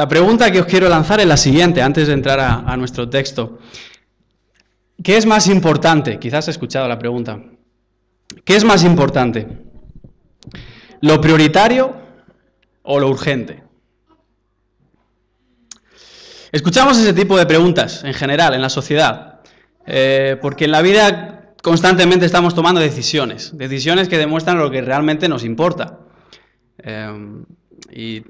La pregunta que os quiero lanzar es la siguiente, antes de entrar a, nuestro texto. ¿Qué es más importante? Quizás he escuchado la pregunta. ¿Qué es más importante? ¿Lo prioritario o lo urgente? Escuchamos ese tipo de preguntas en general en la sociedad, eh, porque en la vida constantemente estamos tomando decisiones, decisiones que demuestran lo que realmente nos importa. Eh, y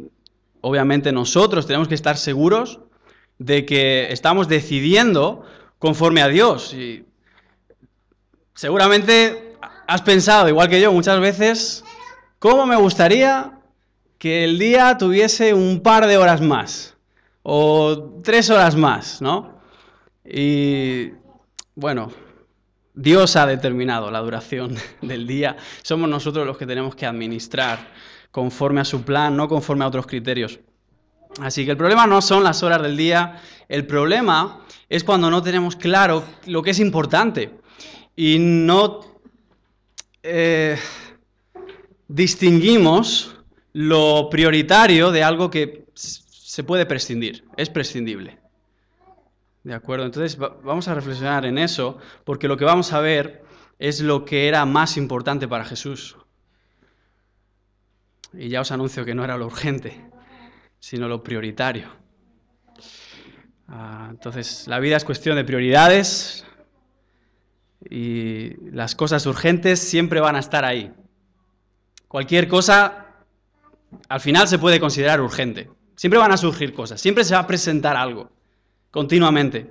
obviamente nosotros tenemos que estar seguros de que estamos decidiendo conforme a Dios. Y seguramente has pensado, igual que yo, muchas veces, ¿cómo me gustaría que el día tuviese un par de horas más? O tres horas más, ¿no? Y bueno, Dios ha determinado la duración del día. Somos nosotros los que tenemos que administrar conforme a su plan, no conforme a otros criterios. Así que el problema no son las horas del día, el problema es cuando no tenemos claro lo que es importante y no eh, distinguimos lo prioritario de algo que se puede prescindir, es prescindible. ¿De acuerdo? Entonces vamos a reflexionar en eso porque lo que vamos a ver es lo que era más importante para Jesús. Y ya os anuncio que no era lo urgente, sino lo prioritario. Ah, entonces, la vida es cuestión de prioridades y las cosas urgentes siempre van a estar ahí. Cualquier cosa al final se puede considerar urgente. Siempre van a surgir cosas, siempre se va a presentar algo, continuamente.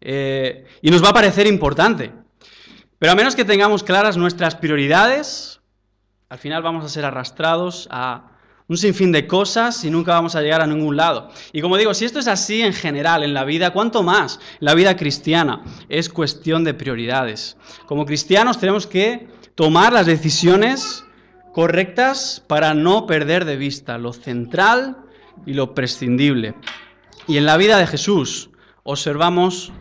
Eh, y nos va a parecer importante. Pero a menos que tengamos claras nuestras prioridades, al final vamos a ser arrastrados a un sinfín de cosas y nunca vamos a llegar a ningún lado. Y como digo, si esto es así en general en la vida, ¿cuánto más la vida cristiana? Es cuestión de prioridades. Como cristianos tenemos que tomar las decisiones correctas para no perder de vista lo central y lo prescindible. Y en la vida de Jesús observamos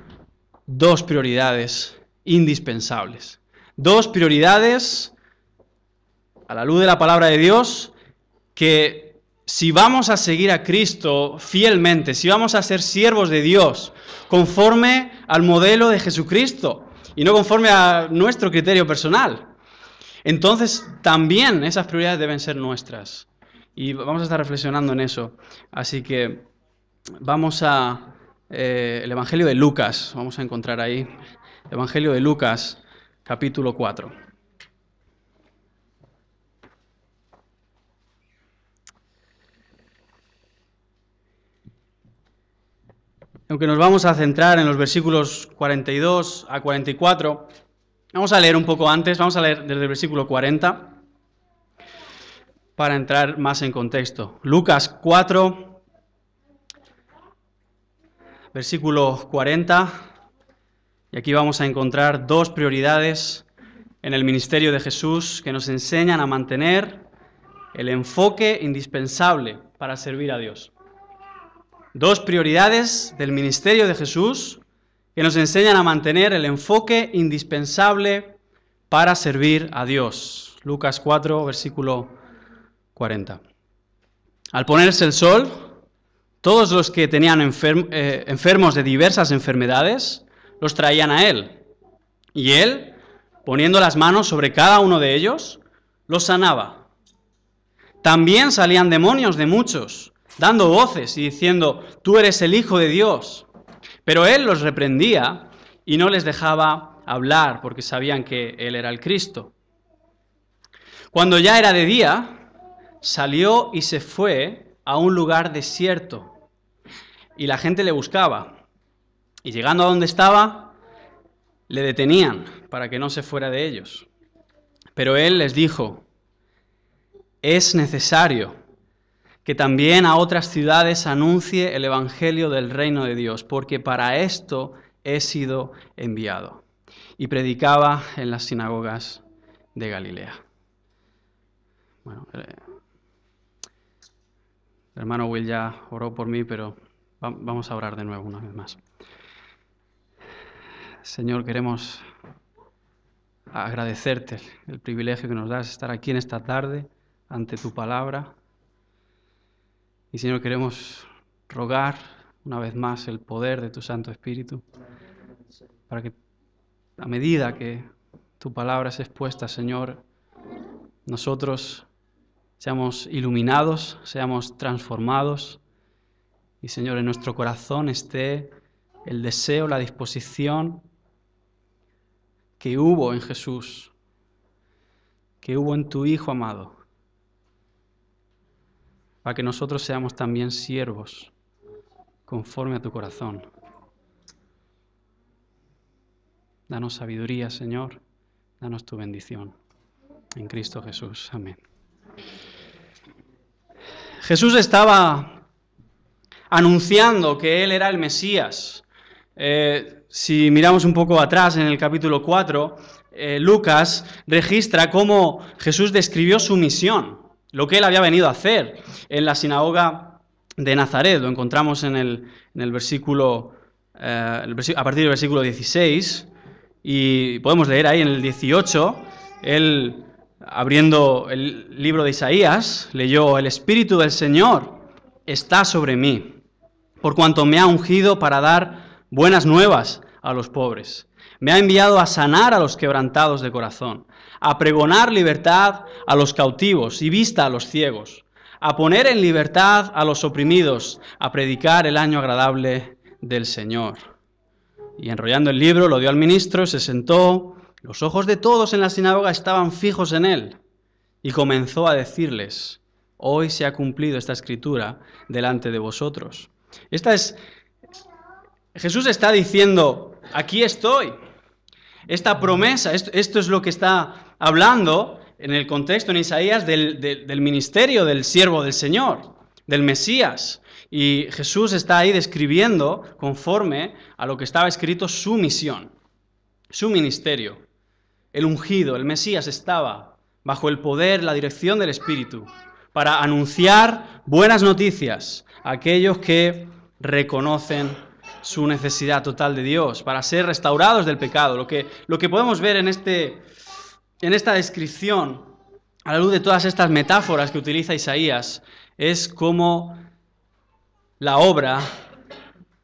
dos prioridades indispensables. Dos prioridades a la luz de la palabra de Dios, que si vamos a seguir a Cristo fielmente, si vamos a ser siervos de Dios, conforme al modelo de Jesucristo y no conforme a nuestro criterio personal, entonces también esas prioridades deben ser nuestras. Y vamos a estar reflexionando en eso. Así que vamos a eh, el Evangelio de Lucas, vamos a encontrar ahí, Evangelio de Lucas, capítulo 4. aunque nos vamos a centrar en los versículos 42 a 44, vamos a leer un poco antes, vamos a leer desde el versículo 40 para entrar más en contexto. Lucas 4, versículo 40, y aquí vamos a encontrar dos prioridades en el ministerio de Jesús que nos enseñan a mantener el enfoque indispensable para servir a Dios dos prioridades del ministerio de Jesús que nos enseñan a mantener el enfoque indispensable para servir a Dios. Lucas 4, versículo 40. Al ponerse el sol, todos los que tenían eh, enfermos de diversas enfermedades los traían a Él. Y Él, poniendo las manos sobre cada uno de ellos, los sanaba. También salían demonios de muchos dando voces y diciendo, tú eres el Hijo de Dios. Pero él los reprendía y no les dejaba hablar porque sabían que él era el Cristo. Cuando ya era de día, salió y se fue a un lugar desierto y la gente le buscaba. Y llegando a donde estaba, le detenían para que no se fuera de ellos. Pero él les dijo, es necesario que también a otras ciudades anuncie el Evangelio del reino de Dios, porque para esto he sido enviado. Y predicaba en las sinagogas de Galilea. Bueno, eh, el hermano Will ya oró por mí, pero vamos a orar de nuevo una vez más. Señor, queremos agradecerte el privilegio que nos das estar aquí en esta tarde ante tu palabra y Señor, queremos rogar una vez más el poder de tu Santo Espíritu para que a medida que tu palabra es expuesta, Señor, nosotros seamos iluminados, seamos transformados y, Señor, en nuestro corazón esté el deseo, la disposición que hubo en Jesús, que hubo en tu Hijo amado para que nosotros seamos también siervos conforme a tu corazón. Danos sabiduría, Señor, danos tu bendición. En Cristo Jesús, amén. Jesús estaba anunciando que Él era el Mesías. Eh, si miramos un poco atrás en el capítulo 4, eh, Lucas registra cómo Jesús describió su misión lo que él había venido a hacer en la sinagoga de Nazaret. Lo encontramos en el, versículo, eh, a partir del versículo 16, y podemos leer ahí en el 18, él, abriendo el libro de Isaías, leyó, El Espíritu del Señor está sobre mí, por cuanto me ha ungido para dar buenas nuevas a los pobres. Me ha enviado a sanar a los quebrantados de corazón, a pregonar libertad a los cautivos y vista a los ciegos, a poner en libertad a los oprimidos, a predicar el año agradable del Señor. Y enrollando el libro lo dio al ministro, se sentó, los ojos de todos en la sinagoga estaban fijos en él, y comenzó a decirles, hoy se ha cumplido esta escritura delante de vosotros. Esta es... Jesús está diciendo, aquí estoy, esta promesa, esto, esto, es lo que está hablando en el contexto en Isaías del, ministerio del siervo del Señor, del Mesías. Y Jesús está ahí describiendo, conforme a lo que estaba escrito, su misión, su ministerio. El ungido, el Mesías, estaba bajo el poder, la dirección del Espíritu, para anunciar buenas noticias a aquellos que reconocen su necesidad total de Dios, para ser restaurados del pecado. Lo que, lo que podemos ver en este en esta descripción, a la luz de todas estas metáforas que utiliza Isaías, es como la obra,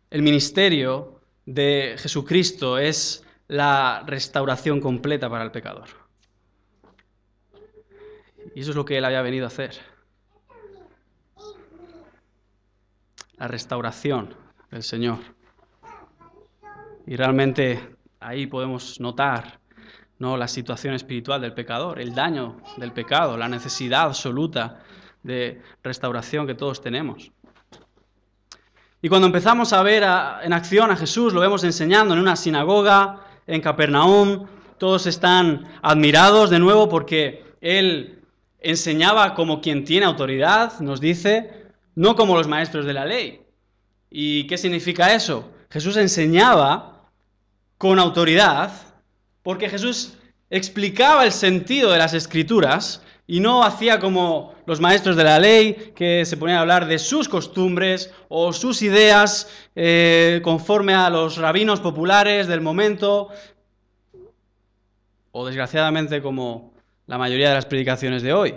el ministerio de Jesucristo es la restauración completa para el pecador. Y eso es lo que él había venido a hacer. La restauración del Señor. Y realmente ahí podemos notar no la situación espiritual del pecador, el daño del pecado, la necesidad absoluta de restauración que todos tenemos. Y cuando empezamos a ver en acción a Jesús, lo vemos enseñando en una sinagoga, en Capernaum, todos están admirados de nuevo porque Él enseñaba como quien tiene autoridad, nos dice, no como los maestros de la ley. ¿Y qué significa eso? Jesús enseñaba con autoridad porque Jesús explicaba el sentido de las escrituras y no hacía como los maestros de la ley que se ponían a hablar de sus costumbres o sus ideas eh, conforme a los rabinos populares del momento, o desgraciadamente como la mayoría de las predicaciones de hoy.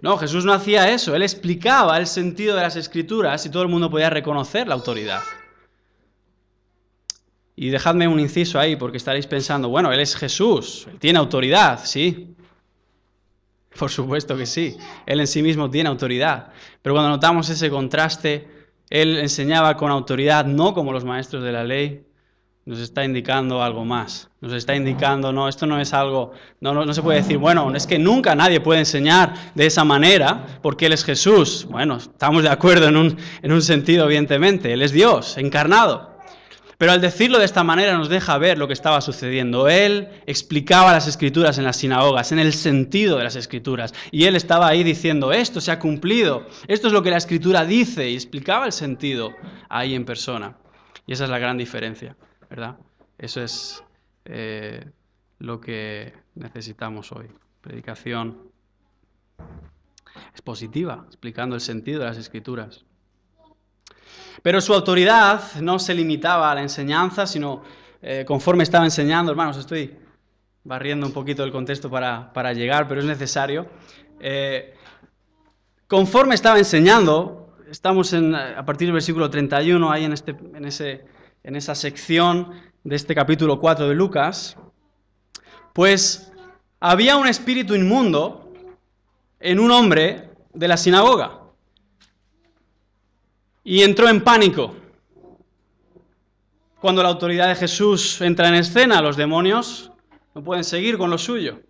No, Jesús no hacía eso, él explicaba el sentido de las escrituras y todo el mundo podía reconocer la autoridad. Y dejadme un inciso ahí, porque estaréis pensando, bueno, Él es Jesús, Él tiene autoridad, sí. Por supuesto que sí, Él en sí mismo tiene autoridad. Pero cuando notamos ese contraste, Él enseñaba con autoridad, no como los maestros de la ley, nos está indicando algo más. Nos está indicando, no, esto no es algo, no, no, se puede decir, bueno, es que nunca nadie puede enseñar de esa manera porque Él es Jesús. Bueno, estamos de acuerdo en un, en un sentido, evidentemente, Él es Dios encarnado. Pero al decirlo de esta manera nos deja ver lo que estaba sucediendo. Él explicaba las escrituras en las sinagogas, en el sentido de las escrituras. Y él estaba ahí diciendo, esto se ha cumplido, esto es lo que la escritura dice, y explicaba el sentido ahí en persona. Y esa es la gran diferencia, ¿verdad? Eso es eh, lo que necesitamos hoy. Predicación es positiva, explicando el sentido de las escrituras. Pero su autoridad no se limitaba a la enseñanza, sino eh, conforme estaba enseñando, hermanos, estoy barriendo un poquito el contexto para, llegar, pero es necesario. Eh, conforme estaba enseñando, estamos en, a partir del versículo 31, ahí en, este, en, ese, en esa sección de este capítulo 4 de Lucas, pues había un espíritu inmundo en un hombre de la sinagoga y entró en pánico. Cuando la autoridad de Jesús entra en escena, los demonios no pueden seguir con lo suyo.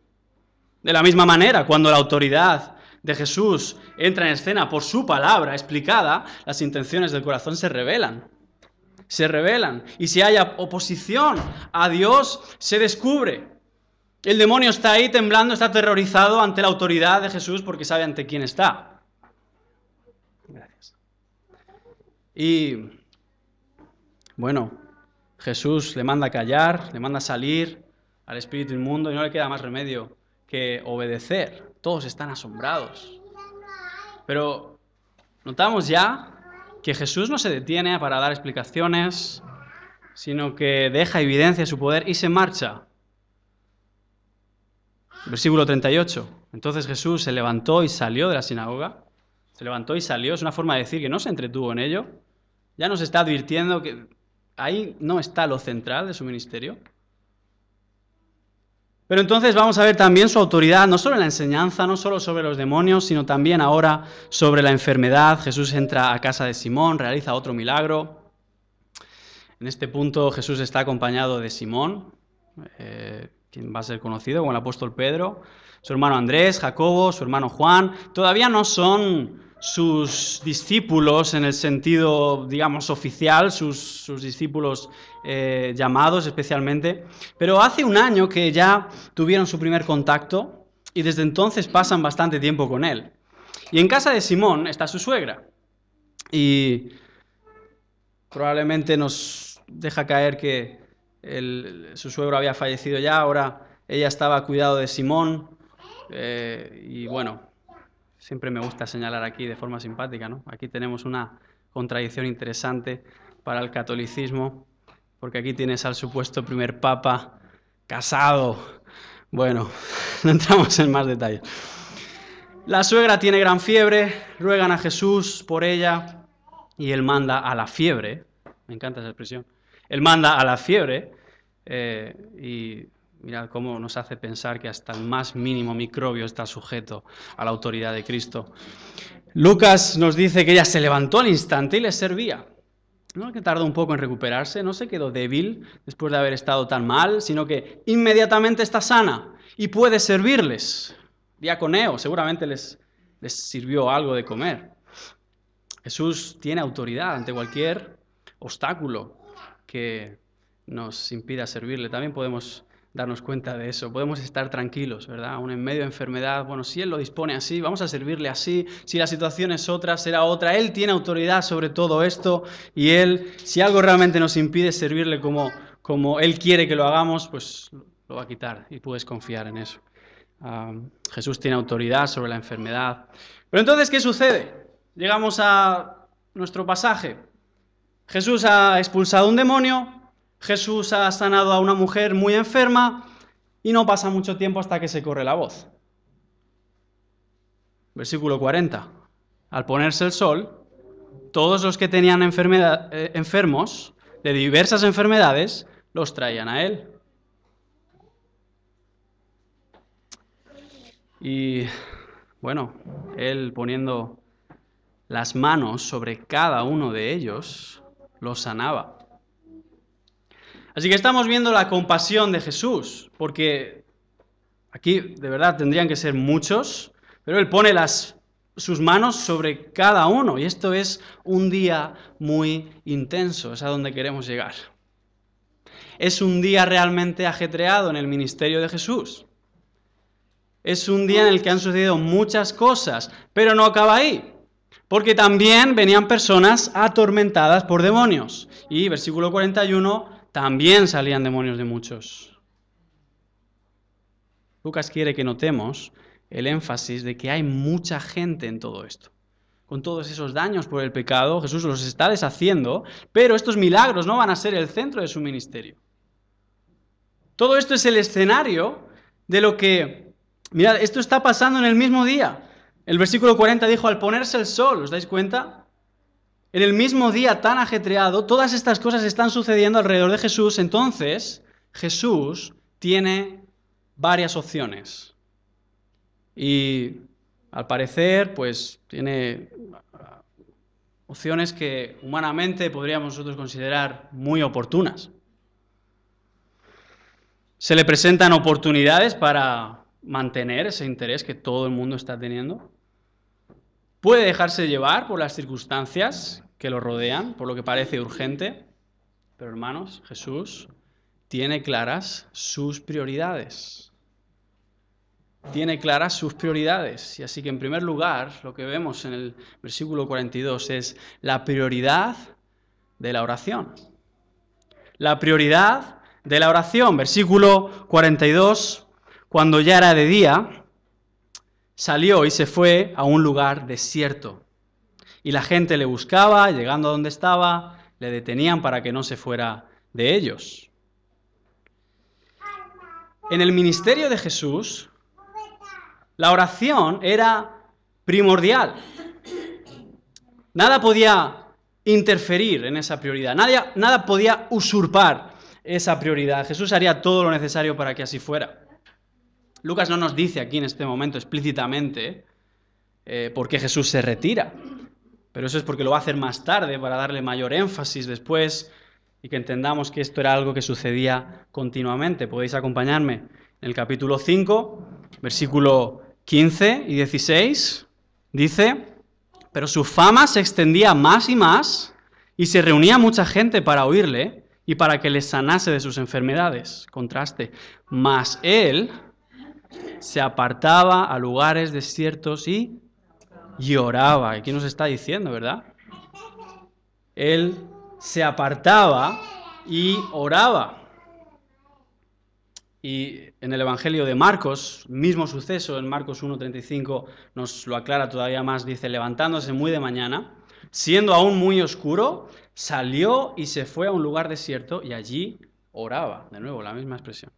De la misma manera, cuando la autoridad de Jesús entra en escena por su palabra explicada, las intenciones del corazón se revelan. Se revelan. Y si hay oposición a Dios, se descubre. El demonio está ahí temblando, está aterrorizado ante la autoridad de Jesús porque sabe ante quién está. Y bueno, Jesús le manda callar, le manda salir al espíritu inmundo y no le queda más remedio que obedecer. Todos están asombrados. Pero notamos ya que Jesús no se detiene para dar explicaciones, sino que deja evidencia de su poder y se marcha. Versículo 38. Entonces Jesús se levantó y salió de la sinagoga. Se levantó y salió. Es una forma de decir que no se entretuvo en ello, ya nos está advirtiendo que ahí no está lo central de su ministerio. Pero entonces vamos a ver también su autoridad, no solo en la enseñanza, no solo sobre los demonios, sino también ahora sobre la enfermedad. Jesús entra a casa de Simón, realiza otro milagro. En este punto Jesús está acompañado de Simón, eh, quien va a ser conocido como el apóstol Pedro, su hermano Andrés, Jacobo, su hermano Juan. Todavía no son sus discípulos en el sentido, digamos, oficial, sus, sus discípulos eh, llamados especialmente, pero hace un año que ya tuvieron su primer contacto y desde entonces pasan bastante tiempo con él. Y en casa de Simón está su suegra y probablemente nos deja caer que su suegro había fallecido ya, ahora ella estaba cuidado de Simón eh, y bueno, siempre me gusta señalar aquí de forma simpática. ¿no? Aquí tenemos una contradicción interesante para el catolicismo, porque aquí tienes al supuesto primer papa casado. Bueno, no entramos en más detalles. La suegra tiene gran fiebre, ruegan a Jesús por ella y él manda a la fiebre, me encanta esa expresión, él manda a la fiebre eh, y Mirad cómo nos hace pensar que hasta el más mínimo microbio está sujeto a la autoridad de Cristo. Lucas nos dice que ella se levantó al instante y le servía. No que tardó un poco en recuperarse, no se quedó débil después de haber estado tan mal, sino que inmediatamente está sana y puede servirles. Diaconeo, seguramente les, les sirvió algo de comer. Jesús tiene autoridad ante cualquier obstáculo que nos impida servirle. También podemos darnos cuenta de eso. Podemos estar tranquilos, ¿verdad? Aún en medio de enfermedad, bueno, si Él lo dispone así, vamos a servirle así, si la situación es otra, será otra. Él tiene autoridad sobre todo esto y Él, si algo realmente nos impide servirle como, como Él quiere que lo hagamos, pues lo va a quitar y puedes confiar en eso. Jesús tiene autoridad sobre la enfermedad. Pero entonces, ¿qué sucede? Llegamos a nuestro pasaje. Jesús ha expulsado un demonio, Jesús ha sanado a una mujer muy enferma y no pasa mucho tiempo hasta que se corre la voz. Versículo 40. Al ponerse el sol, todos los que tenían enfermedad, eh, enfermos de diversas enfermedades los traían a él. Y bueno, él poniendo las manos sobre cada uno de ellos, los sanaba. Así que estamos viendo la compasión de Jesús, porque aquí de verdad tendrían que ser muchos, pero Él pone sus manos sobre cada uno y esto es un día muy intenso, es a donde queremos llegar. Es un día realmente ajetreado en el ministerio de Jesús. Es un día en el que han sucedido muchas cosas, pero no acaba ahí. Porque también venían personas atormentadas por demonios. Y versículo 41 también salían demonios de muchos. Lucas quiere que notemos el énfasis de que hay mucha gente en todo esto. Con todos esos daños por el pecado, Jesús los está deshaciendo, pero estos milagros no van a ser el centro de su ministerio. Todo esto es el escenario de lo que, mirad, esto está pasando en el mismo día. El versículo 40 dijo, al ponerse el sol, ¿os dais cuenta? en el mismo día tan ajetreado, todas estas cosas están sucediendo alrededor de Jesús, entonces Jesús tiene varias opciones. Y al parecer, pues tiene ah, opciones que humanamente podríamos nosotros considerar muy oportunas. Se le presentan oportunidades para mantener ese interés que todo el mundo está teniendo. Puede dejarse llevar por las circunstancias que lo rodean, por lo que parece urgente, pero hermanos, Jesús tiene claras sus prioridades. Tiene claras sus prioridades. Y así que en primer lugar, lo que vemos en el versículo 42 es la prioridad de la oración. La prioridad de la oración. Versículo 42, cuando ya era de día, salió y se fue a un lugar desierto y la gente le buscaba, llegando a donde estaba, le detenían para que no se fuera de ellos. En el ministerio de Jesús, la oración era primordial. Nada podía interferir en esa prioridad, nada, nada podía usurpar esa prioridad. Jesús haría todo lo necesario para que así fuera. Lucas no nos dice aquí en este momento explícitamente eh, por qué Jesús se retira, pero eso es porque lo va a hacer más tarde para darle mayor énfasis después y que entendamos que esto era algo que sucedía continuamente. Podéis acompañarme en el capítulo 5, versículo 15 y 16. Dice, pero su fama se extendía más y más y se reunía mucha gente para oírle y para que le sanase de sus enfermedades. Contraste. Mas él se apartaba a lugares desiertos y y oraba. ¿Qué nos está diciendo, verdad? Él se apartaba y oraba. Y en el Evangelio de Marcos, mismo suceso, en Marcos 1.35 nos lo aclara todavía más, dice, levantándose muy de mañana, siendo aún muy oscuro, salió y se fue a un lugar desierto y allí oraba. De nuevo, la misma expresión.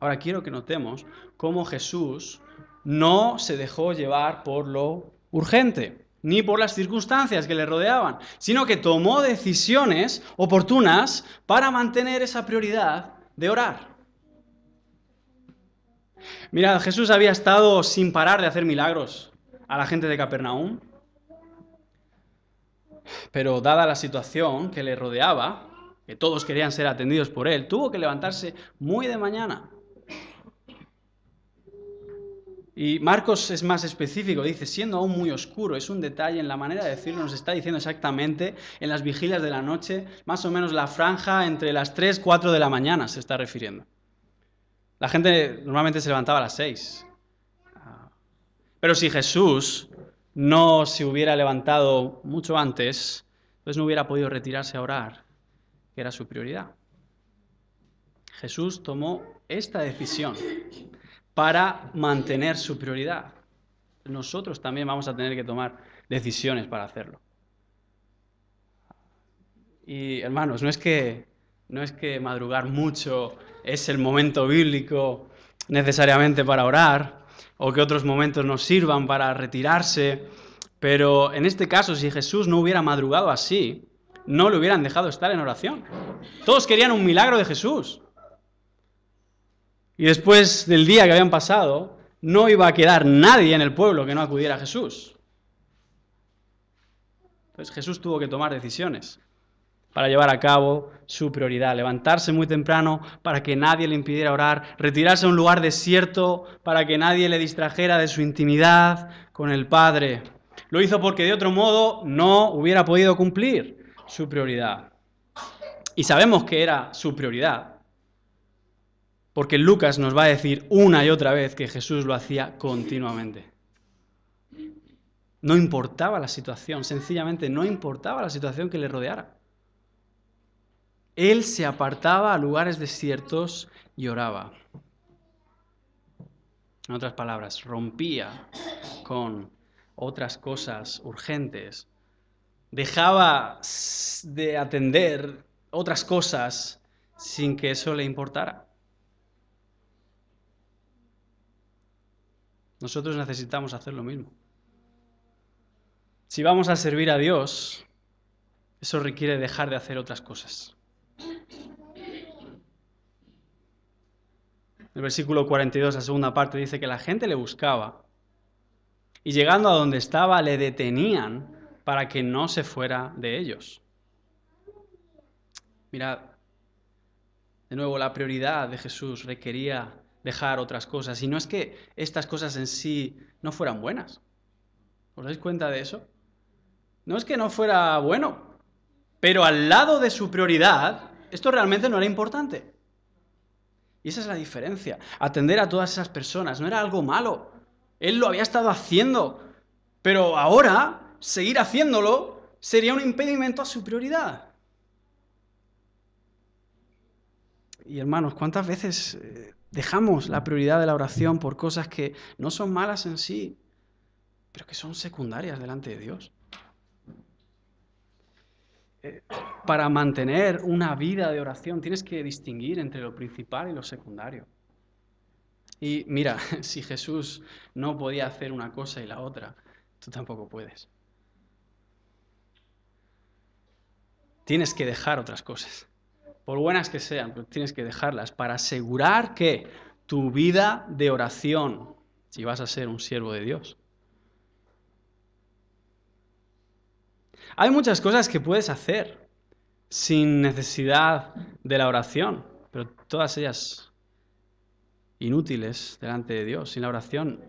Ahora quiero que notemos cómo Jesús no se dejó llevar por lo urgente, ni por las circunstancias que le rodeaban, sino que tomó decisiones oportunas para mantener esa prioridad de orar. Mira, Jesús había estado sin parar de hacer milagros a la gente de Capernaum, pero dada la situación que le rodeaba, que todos querían ser atendidos por él, tuvo que levantarse muy de mañana Y Marcos es más específico, dice, siendo aún muy oscuro, es un detalle en la manera de decirlo, nos está diciendo exactamente en las vigilias de la noche, más o menos la franja entre las 3, 4 de la mañana se está refiriendo. La gente normalmente se levantaba a las 6. Ah. Pero si Jesús no se hubiera levantado mucho antes, pues no hubiera podido retirarse a orar, que era su prioridad. Jesús tomó esta decisión para mantener su prioridad. Nosotros también vamos a tener que tomar decisiones para hacerlo. Y hermanos, no es que, no es que madrugar mucho es el momento bíblico necesariamente para orar o que otros momentos nos sirvan para retirarse, pero en este caso si Jesús no hubiera madrugado así, no lo hubieran dejado estar en oración. Todos querían un milagro de Jesús. Y después del día que habían pasado, no iba a quedar nadie en el pueblo que no acudiera a Jesús. Entonces Jesús tuvo que tomar decisiones para llevar a cabo su prioridad, levantarse muy temprano para que nadie le impidiera orar, retirarse a un lugar desierto para que nadie le distrajera de su intimidad con el Padre. Lo hizo porque de otro modo no hubiera podido cumplir su prioridad. Y sabemos que era su prioridad, porque Lucas nos va a decir una y otra vez que Jesús lo hacía continuamente. No importaba la situación, sencillamente no importaba la situación que le rodeara. Él se apartaba a lugares desiertos y oraba. En otras palabras, rompía con otras cosas urgentes, dejaba de atender otras cosas sin que eso le importara. Nosotros necesitamos hacer lo mismo. Si vamos a servir a Dios, eso requiere dejar de hacer otras cosas. El versículo 42, la segunda parte, dice que la gente le buscaba y llegando a donde estaba le detenían para que no se fuera de ellos. Mirad, de nuevo, la prioridad de Jesús requería dejar otras cosas. Y no es que estas cosas en sí no fueran buenas. ¿Os dais cuenta de eso? No es que no fuera bueno, pero al lado de su prioridad, esto realmente no era importante. Y esa es la diferencia. Atender a todas esas personas no era algo malo. Él lo había estado haciendo, pero ahora seguir haciéndolo sería un impedimento a su prioridad. Y hermanos, ¿cuántas veces eh, Dejamos la prioridad de la oración por cosas que no son malas en sí, pero que son secundarias delante de Dios. Eh, para mantener una vida de oración tienes que distinguir entre lo principal y lo secundario. Y mira, si Jesús no podía hacer una cosa y la otra, tú tampoco puedes. Tienes que dejar otras cosas por buenas que sean, tienes que dejarlas para asegurar que tu vida de oración, si vas a ser un siervo de Dios. Hay muchas cosas que puedes hacer sin necesidad de la oración, pero todas ellas inútiles delante de Dios. Sin la oración,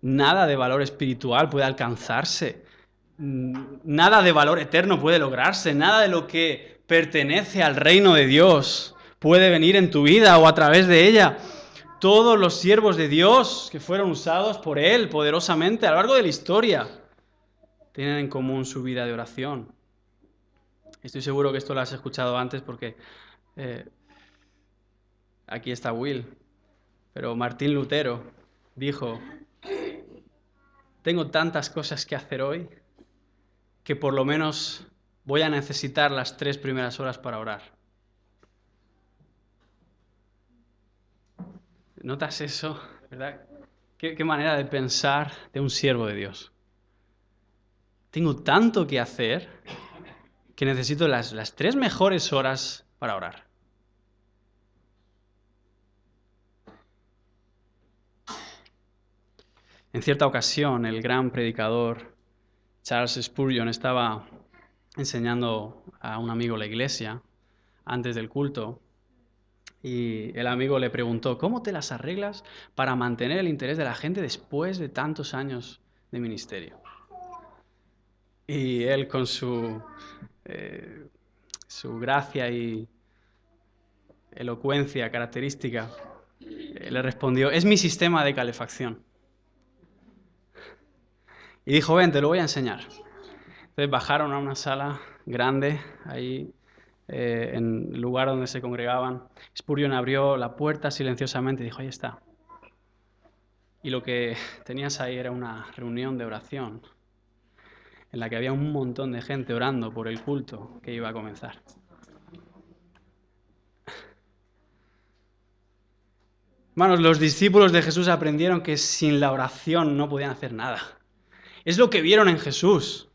nada de valor espiritual puede alcanzarse, nada de valor eterno puede lograrse, nada de lo que pertenece al reino de Dios, puede venir en tu vida o a través de ella. Todos los siervos de Dios que fueron usados por Él poderosamente a lo largo de la historia tienen en común su vida de oración. Estoy seguro que esto lo has escuchado antes porque eh, aquí está Will, pero Martín Lutero dijo, tengo tantas cosas que hacer hoy que por lo menos voy a necesitar las tres primeras horas para orar. ¿Notas eso? ¿Verdad? ¿Qué, manera de pensar de un siervo de Dios? Tengo tanto que hacer que necesito las, las tres mejores horas para orar. En cierta ocasión, el gran predicador Charles Spurgeon estaba enseñando a un amigo la iglesia antes del culto y el amigo le preguntó, ¿cómo te las arreglas para mantener el interés de la gente después de tantos años de ministerio? Y él con su, eh, su gracia y elocuencia característica eh, le respondió, es mi sistema de calefacción. Y dijo, ven, te lo voy a enseñar bajaron a una sala grande ahí eh, en el lugar donde se congregaban. Spurion abrió la puerta silenciosamente y dijo, ahí está. Y lo que tenías ahí era una reunión de oración en la que había un montón de gente orando por el culto que iba a comenzar. Manos, los discípulos de Jesús aprendieron que sin la oración no podían hacer nada. Es lo que vieron en Jesús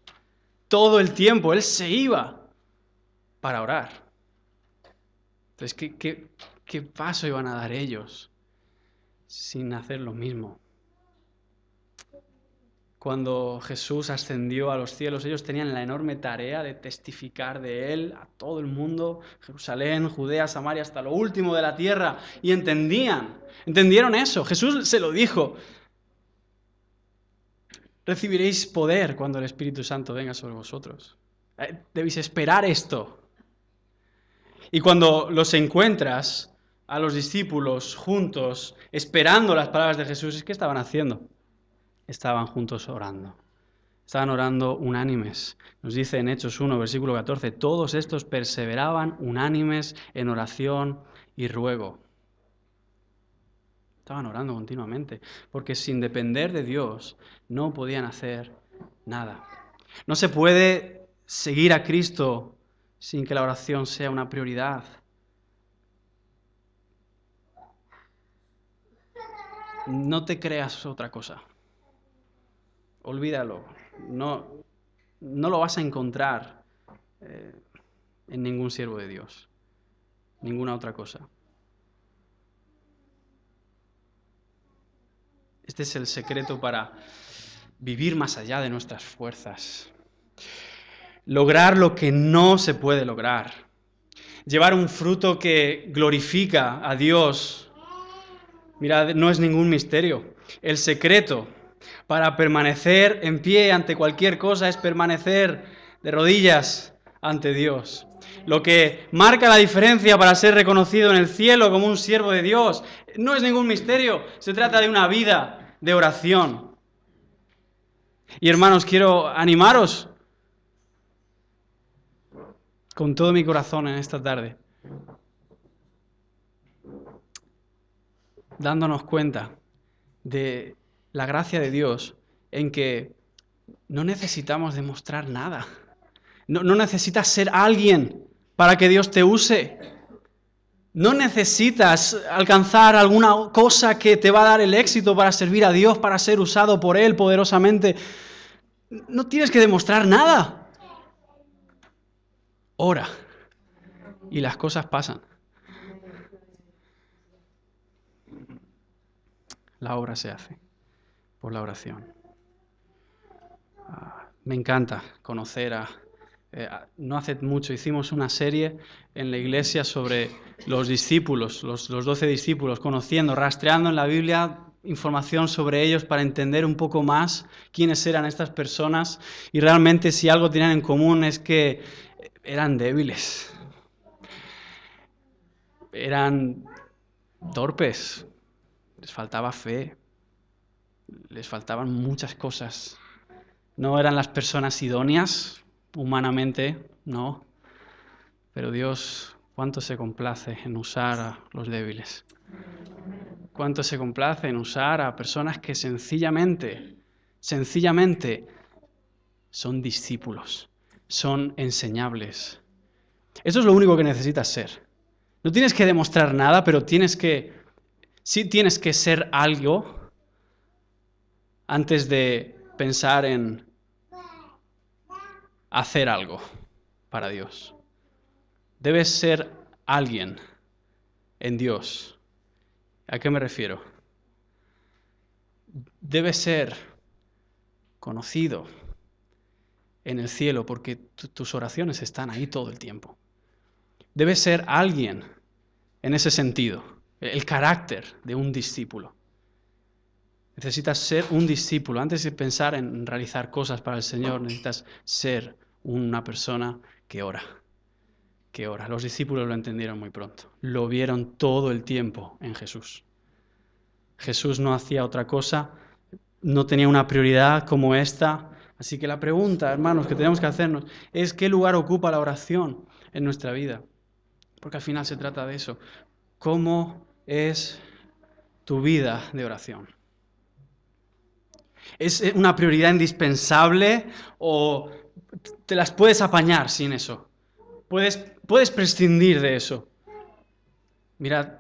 todo el tiempo, él se iba para orar. Entonces, ¿qué, qué, qué paso iban a dar ellos sin hacer lo mismo? Cuando Jesús ascendió a los cielos, ellos tenían la enorme tarea de testificar de Él a todo el mundo, Jerusalén, Judea, Samaria, hasta lo último de la tierra. Y entendían, entendieron eso. Jesús se lo dijo recibiréis poder cuando el Espíritu Santo venga sobre vosotros. Eh, debéis esperar esto. Y cuando los encuentras a los discípulos juntos, esperando las palabras de Jesús, ¿qué estaban haciendo? Estaban juntos orando. Estaban orando unánimes. Nos dice en Hechos 1, versículo 14, todos estos perseveraban unánimes en oración y ruego. Estaban orando continuamente, porque sin depender de Dios no podían hacer nada. No se puede seguir a Cristo sin que la oración sea una prioridad. No te creas otra cosa. Olvídalo. No, no lo vas a encontrar eh, en ningún siervo de Dios. Ninguna otra cosa. Este es el secreto para vivir más allá de nuestras fuerzas. Lograr lo que no se puede lograr. Llevar un fruto que glorifica a Dios. Mirad, no es ningún misterio. El secreto para permanecer en pie ante cualquier cosa es permanecer de rodillas ante Dios lo que marca la diferencia para ser reconocido en el cielo como un siervo de Dios. No es ningún misterio, se trata de una vida de oración. Y hermanos, quiero animaros con todo mi corazón en esta tarde, dándonos cuenta de la gracia de Dios en que no necesitamos demostrar nada. No, necesitas ser alguien para que Dios te use. No necesitas alcanzar alguna cosa que te va a dar el éxito para servir a Dios, para ser usado por Él poderosamente. No tienes que demostrar nada. Ora. Y las cosas pasan. La obra se hace por la oración. Ah, me encanta conocer a eh, no hace mucho hicimos una serie en la iglesia sobre los discípulos, los, doce discípulos, conociendo, rastreando en la Biblia información sobre ellos para entender un poco más quiénes eran estas personas y realmente si algo tenían en común es que eran débiles, eran torpes, les faltaba fe, les faltaban muchas cosas, no eran las personas idóneas humanamente, ¿no? Pero Dios, cuánto se complace en usar a los débiles. Cuánto se complace en usar a personas que sencillamente, sencillamente son discípulos, son enseñables. Eso es lo único que necesitas ser. No tienes que demostrar nada, pero tienes que, sí tienes que ser algo antes de pensar en hacer algo para Dios. Debes ser alguien en Dios. ¿A qué me refiero? Debes ser conocido en el cielo porque tus oraciones están ahí todo el tiempo. Debes ser alguien en ese sentido, el carácter de un discípulo. Necesitas ser un discípulo. Antes de pensar en realizar cosas para el Señor, necesitas ser una persona que ora, que ora. Los discípulos lo entendieron muy pronto, lo vieron todo el tiempo en Jesús. Jesús no hacía otra cosa, no tenía una prioridad como esta. Así que la pregunta, hermanos, que tenemos que hacernos es qué lugar ocupa la oración en nuestra vida. Porque al final se trata de eso. ¿Cómo es tu vida de oración? ¿Es una prioridad indispensable o te las puedes apañar sin eso. Puedes, prescindir de eso. Mirad,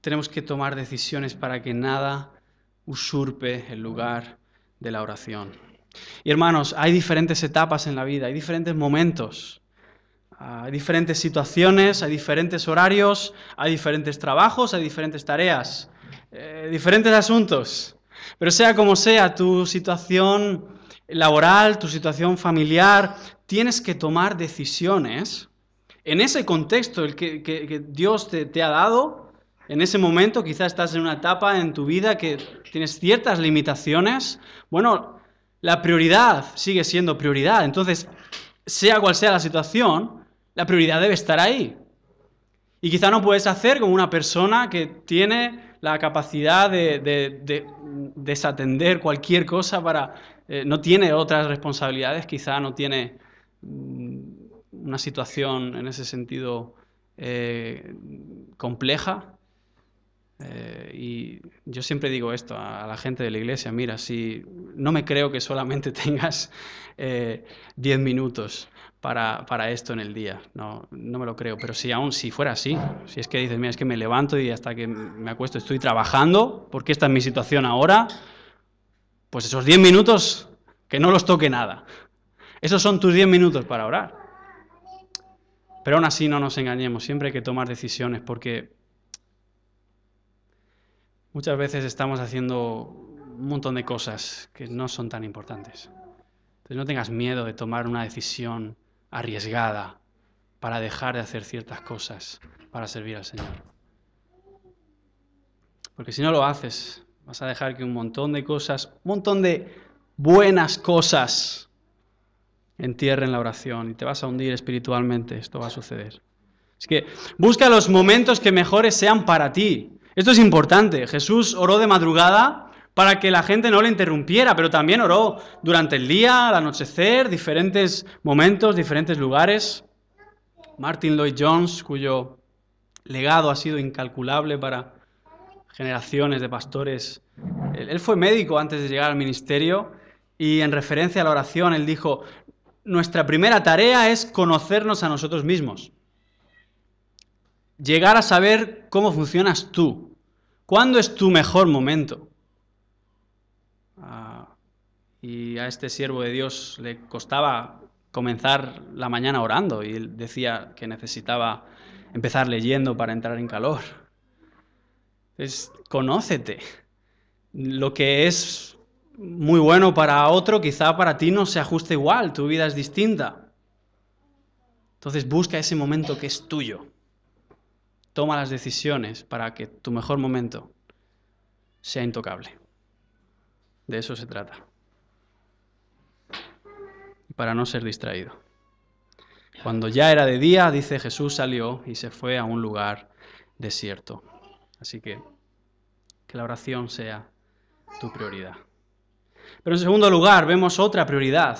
tenemos que tomar decisiones para que nada usurpe el lugar de la oración. Y hermanos, hay diferentes etapas en la vida, hay diferentes momentos, hay diferentes situaciones, hay diferentes horarios, hay diferentes trabajos, hay diferentes tareas, eh, diferentes asuntos. Pero sea como sea, tu situación laboral, tu situación familiar, tienes que tomar decisiones en ese contexto el que, Dios te, ha dado. En ese momento quizás estás en una etapa en tu vida que tienes ciertas limitaciones. Bueno, la prioridad sigue siendo prioridad. Entonces, sea cual sea la situación, la prioridad debe estar ahí. Y quizá no puedes hacer como una persona que tiene la capacidad de, desatender cualquier cosa para... Eh, no tiene otras responsabilidades, quizá no tiene mm, una situación en ese sentido eh, compleja. Eh, y yo siempre digo esto a, la gente de la iglesia, mira, si no me creo que solamente tengas 10 minutos para, esto en el día. No, me lo creo. Pero si aún si fuera así, si es que dices, mira, es que me levanto y hasta que me acuesto estoy trabajando, porque esta es mi situación ahora, pues esos 10 minutos que no los toque nada. Esos son tus 10 minutos para orar. Pero aún así no nos engañemos, siempre hay que tomar decisiones porque muchas veces estamos haciendo un montón de cosas que no son tan importantes. Entonces no tengas miedo de tomar una decisión arriesgada para dejar de hacer ciertas cosas para servir al Señor. Porque si no lo haces, vas a dejar que un montón de cosas, un montón de buenas cosas, entierren la oración y te vas a hundir espiritualmente. Esto va a suceder. Así que busca los momentos que mejores sean para ti. Esto es importante. Jesús oró de madrugada para que la gente no le interrumpiera, pero también oró durante el día, al anochecer, diferentes momentos, diferentes lugares. Martin Lloyd Jones, cuyo legado ha sido incalculable para generaciones de pastores, él, fue médico antes de llegar al ministerio y en referencia a la oración, él dijo, nuestra primera tarea es conocernos a nosotros mismos, llegar a saber cómo funcionas tú, cuándo es tu mejor momento y a este siervo de Dios le costaba comenzar la mañana orando y él decía que necesitaba empezar leyendo para entrar en calor. Es conócete. Lo que es muy bueno para otro, quizá para ti no se ajuste igual, tu vida es distinta. Entonces busca ese momento que es tuyo. Toma las decisiones para que tu mejor momento sea intocable. De eso se trata para no ser distraído. Cuando ya era de día, dice Jesús salió y se fue a un lugar desierto. Así que que la oración sea tu prioridad. Pero en segundo lugar, vemos otra prioridad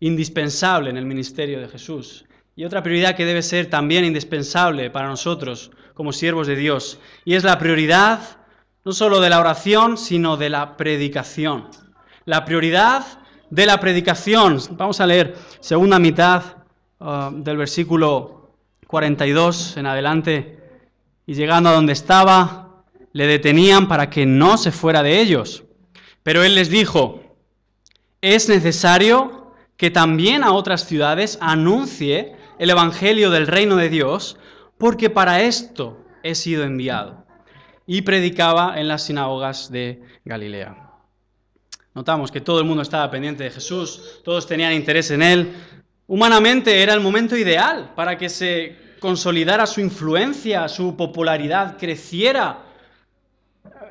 indispensable en el ministerio de Jesús y otra prioridad que debe ser también indispensable para nosotros como siervos de Dios y es la prioridad no solo de la oración, sino de la predicación. La prioridad de la predicación. Vamos a leer segunda mitad ah, del versículo 42 en adelante. Y llegando a donde estaba, le detenían para que no se fuera de ellos. Pero él les dijo, es necesario que también a otras ciudades anuncie el Evangelio del reino de Dios, porque para esto he sido enviado. Y predicaba en las sinagogas de Galilea. Notamos que todo el mundo estaba pendiente de Jesús, todos tenían interés en él. Humanamente era el momento ideal para que se consolidara su influencia, su popularidad, creciera.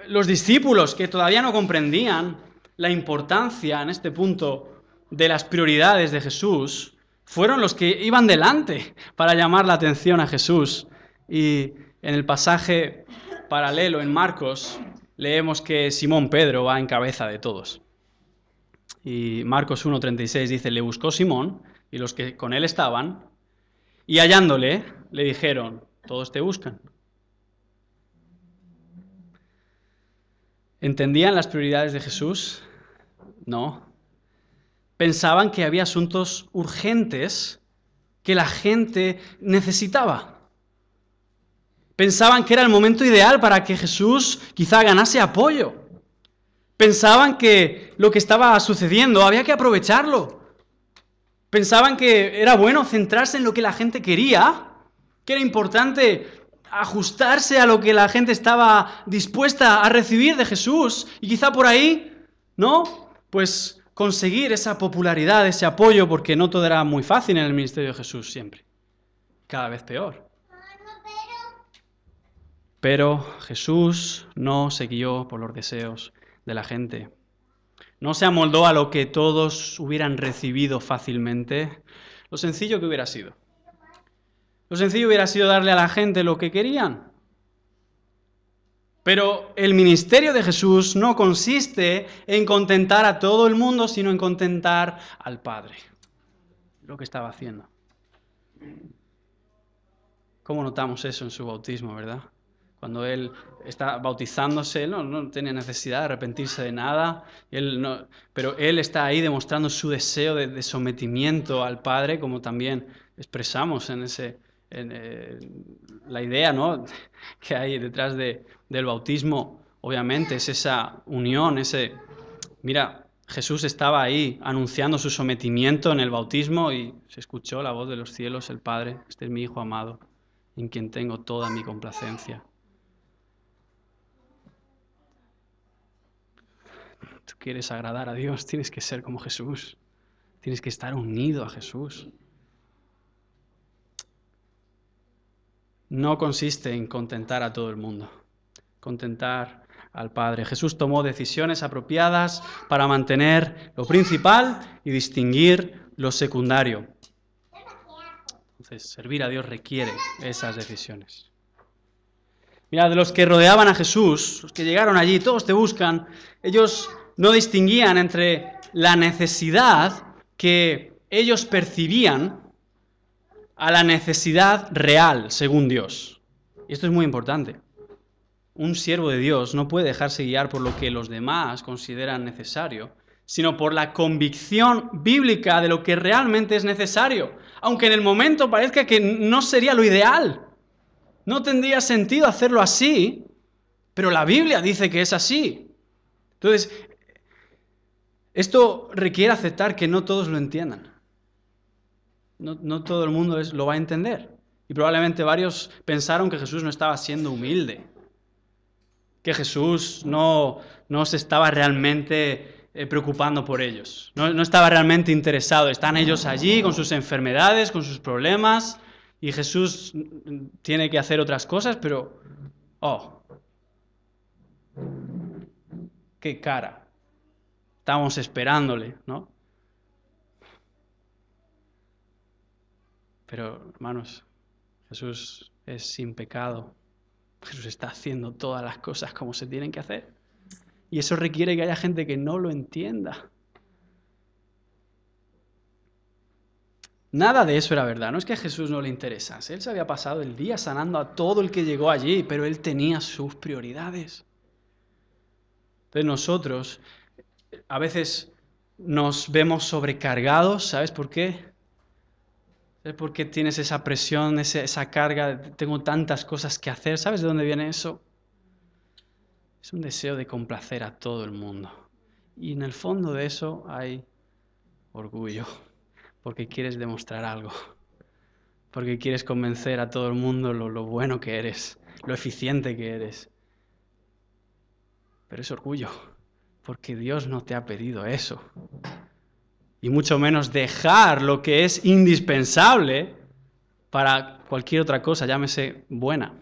Los discípulos que todavía no comprendían la importancia en este punto de las prioridades de Jesús, fueron los que iban delante para llamar la atención a Jesús. Y en el pasaje paralelo en Marcos leemos que Simón Pedro va en cabeza de todos y Marcos 1.36 dice, le buscó Simón y los que con él estaban, y hallándole, le dijeron, todos te buscan. ¿Entendían las prioridades de Jesús? No. Pensaban que había asuntos urgentes que la gente necesitaba. Pensaban que era el momento ideal para que Jesús quizá ganase apoyo. Pensaban que lo que estaba sucediendo había que aprovecharlo. Pensaban que era bueno centrarse en lo que la gente quería, que era importante ajustarse a lo que la gente estaba dispuesta a recibir de Jesús y quizá por ahí, ¿no? Pues conseguir esa popularidad, ese apoyo, porque no todo era muy fácil en el ministerio de Jesús siempre. Cada vez peor. Pero Jesús no se guió por los deseos de la gente. No se amoldó a lo que todos hubieran recibido fácilmente, lo sencillo que hubiera sido. Lo sencillo hubiera sido darle a la gente lo que querían. Pero el ministerio de Jesús no consiste en contentar a todo el mundo, sino en contentar al Padre. Lo que estaba haciendo. ¿Cómo notamos eso en su bautismo, verdad? cuando él está bautizándose, no, tiene necesidad de arrepentirse de nada, él pero él está ahí demostrando su deseo de, sometimiento al Padre, como también expresamos en, ese, eh, la idea ¿no? que hay detrás del bautismo, obviamente, es esa unión, ese, mira, Jesús estaba ahí anunciando su sometimiento en el bautismo y se escuchó la voz de los cielos, el Padre, este es mi Hijo amado, en quien tengo toda mi complacencia. tú quieres agradar a Dios, tienes que ser como Jesús. Tienes que estar unido a Jesús. No consiste en contentar a todo el mundo, contentar al Padre. Jesús tomó decisiones apropiadas para mantener lo principal y distinguir lo secundario. Entonces, servir a Dios requiere esas decisiones. Mira, de los que rodeaban a Jesús, los que llegaron allí, todos te buscan, ellos no distinguían entre la necesidad que ellos percibían a la necesidad real, según Dios. Y esto es muy importante. Un siervo de Dios no puede dejarse guiar por lo que los demás consideran necesario, sino por la convicción bíblica de lo que realmente es necesario, aunque en el momento parezca que no sería lo ideal. No tendría sentido hacerlo así, pero la Biblia dice que es así. Entonces, esto requiere aceptar que no todos lo entiendan. No, todo el mundo lo va a entender. Y probablemente varios pensaron que Jesús no estaba siendo humilde, que Jesús no, se estaba realmente eh, preocupando por ellos, no, no estaba realmente interesado. Están ellos allí con sus enfermedades, con sus problemas, y Jesús mm, mm, tiene que hacer otras cosas, pero, oh, qué cara estamos esperándole, ¿no? Pero, hermanos, Jesús es sin pecado. Jesús está haciendo todas las cosas como se tienen que hacer. Y eso requiere que haya gente que no lo entienda. Nada de eso era verdad. No es que a Jesús no le interesase. Él se había pasado el día sanando a todo el que llegó allí, pero él tenía sus prioridades. Entonces nosotros a veces nos vemos sobrecargados, ¿sabes por qué? ¿Sabes por qué tienes esa presión, esa, carga? tengo tantas cosas que hacer. ¿Sabes de dónde viene eso? Es un deseo de complacer a todo el mundo. Y en el fondo de eso hay orgullo, porque quieres demostrar algo, porque quieres convencer a todo el mundo lo, lo bueno que eres, lo eficiente que eres. Pero es orgullo porque Dios no te ha pedido eso. Y mucho menos dejar lo que es indispensable para cualquier otra cosa, llámese buena.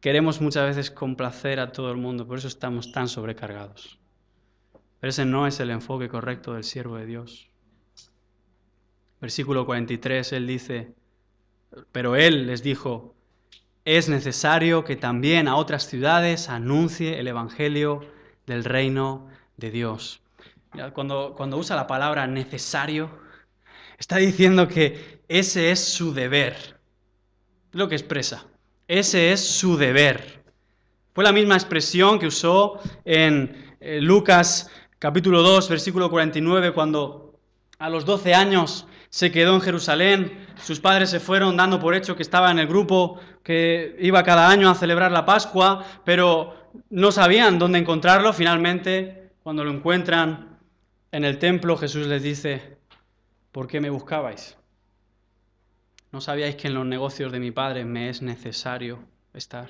Queremos muchas veces complacer a todo el mundo, por eso estamos tan sobrecargados. Pero ese no es el enfoque correcto del siervo de Dios. Versículo 43, él dice, pero él les dijo, es necesario que también a otras ciudades anuncie el Evangelio del reino de Dios. Cuando, cuando usa la palabra necesario, está diciendo que ese es su deber. Lo que expresa. Ese es su deber. Fue la misma expresión que usó en eh, Lucas capítulo 2, versículo 49, cuando a los 12 años se quedó en Jerusalén, sus padres se fueron dando por hecho que estaba en el grupo que iba cada año a celebrar la Pascua, pero no sabían dónde encontrarlo. Finalmente, cuando lo encuentran en el templo, Jesús les dice, ¿por qué me buscabais? ¿No sabíais que en los negocios de mi padre me es necesario estar?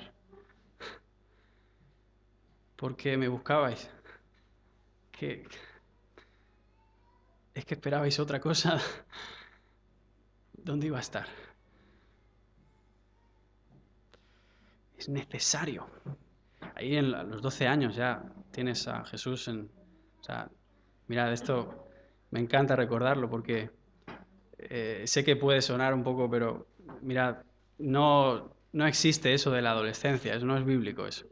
¿Por qué me buscabais? ¿Qué? Es que esperabais otra cosa dónde iba a estar. Es necesario. Ahí en los 12 años ya tienes a Jesús en... O sea, mirad, esto me encanta recordarlo porque eh, sé que puede sonar un poco, pero mirad, no, existe eso de la adolescencia, eso no es bíblico eso.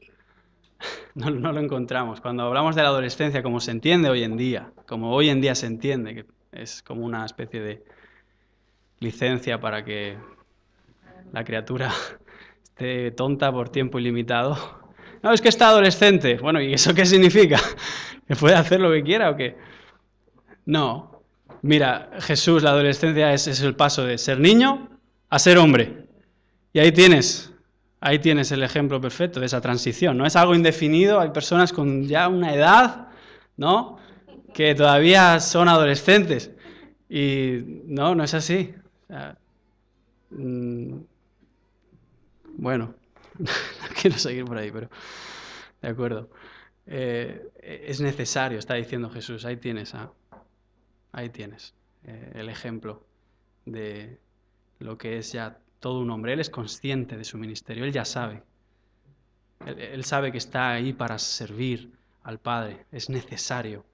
no, lo encontramos. Cuando hablamos de la adolescencia, como se entiende hoy en día, como hoy en día se entiende, que es como una especie de licencia para que la criatura esté tonta por tiempo ilimitado. No, es que está adolescente. Bueno, ¿y eso qué significa? ¿Que puede hacer lo que quiera o qué? No. Mira, Jesús, la adolescencia es, el paso de ser niño a ser hombre. Y ahí tienes, ahí tienes el ejemplo perfecto de esa transición. No es algo indefinido, hay personas con ya una edad, ¿no? Que todavía son adolescentes. Y no, no es así. Mm, bueno, quiero seguir por ahí, pero de acuerdo. Eh, es necesario, está diciendo Jesús, ahí tienes, ahí tienes eh, el ejemplo de lo que es ya todo un hombre. Él es consciente de su ministerio, él ya sabe. él, sabe que está ahí para servir al Padre, es necesario.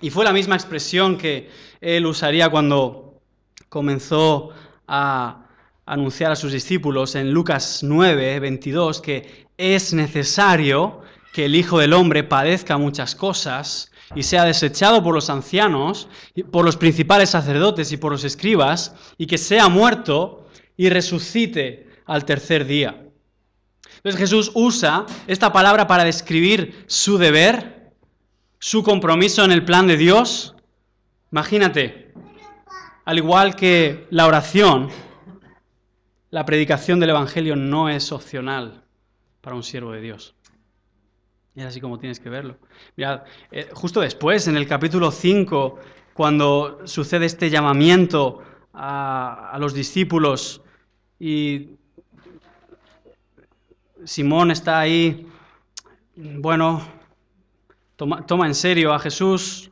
Y fue la misma expresión que él usaría cuando comenzó a anunciar a sus discípulos en Lucas 9, 22, que es necesario que el Hijo del Hombre padezca muchas cosas y sea desechado por los ancianos, por los principales sacerdotes y por los escribas, y que sea muerto y resucite al tercer día. Entonces Jesús usa esta palabra para describir su deber, su compromiso en el plan de Dios. Imagínate, al igual que la oración, la predicación del Evangelio no es opcional para un siervo de Dios. Es así como tienes que verlo. Mirad, eh, justo después, en el capítulo 5, cuando sucede este llamamiento a, los discípulos y Simón está ahí, bueno, toma, toma en serio a Jesús,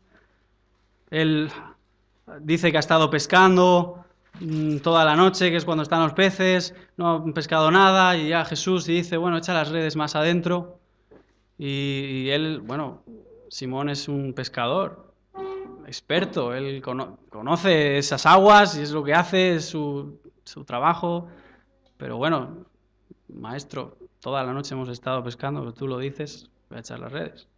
él dice que ha estado pescando mm, toda la noche, que es cuando están los peces, no ha pescado nada, y ya Jesús dice, bueno, echa las redes más adentro. Y, él, bueno, Simón es un pescador experto, él conoce esas aguas y es lo que hace, es su, su trabajo, pero bueno, maestro, toda la noche hemos estado pescando, tú lo dices, voy a echar las redes.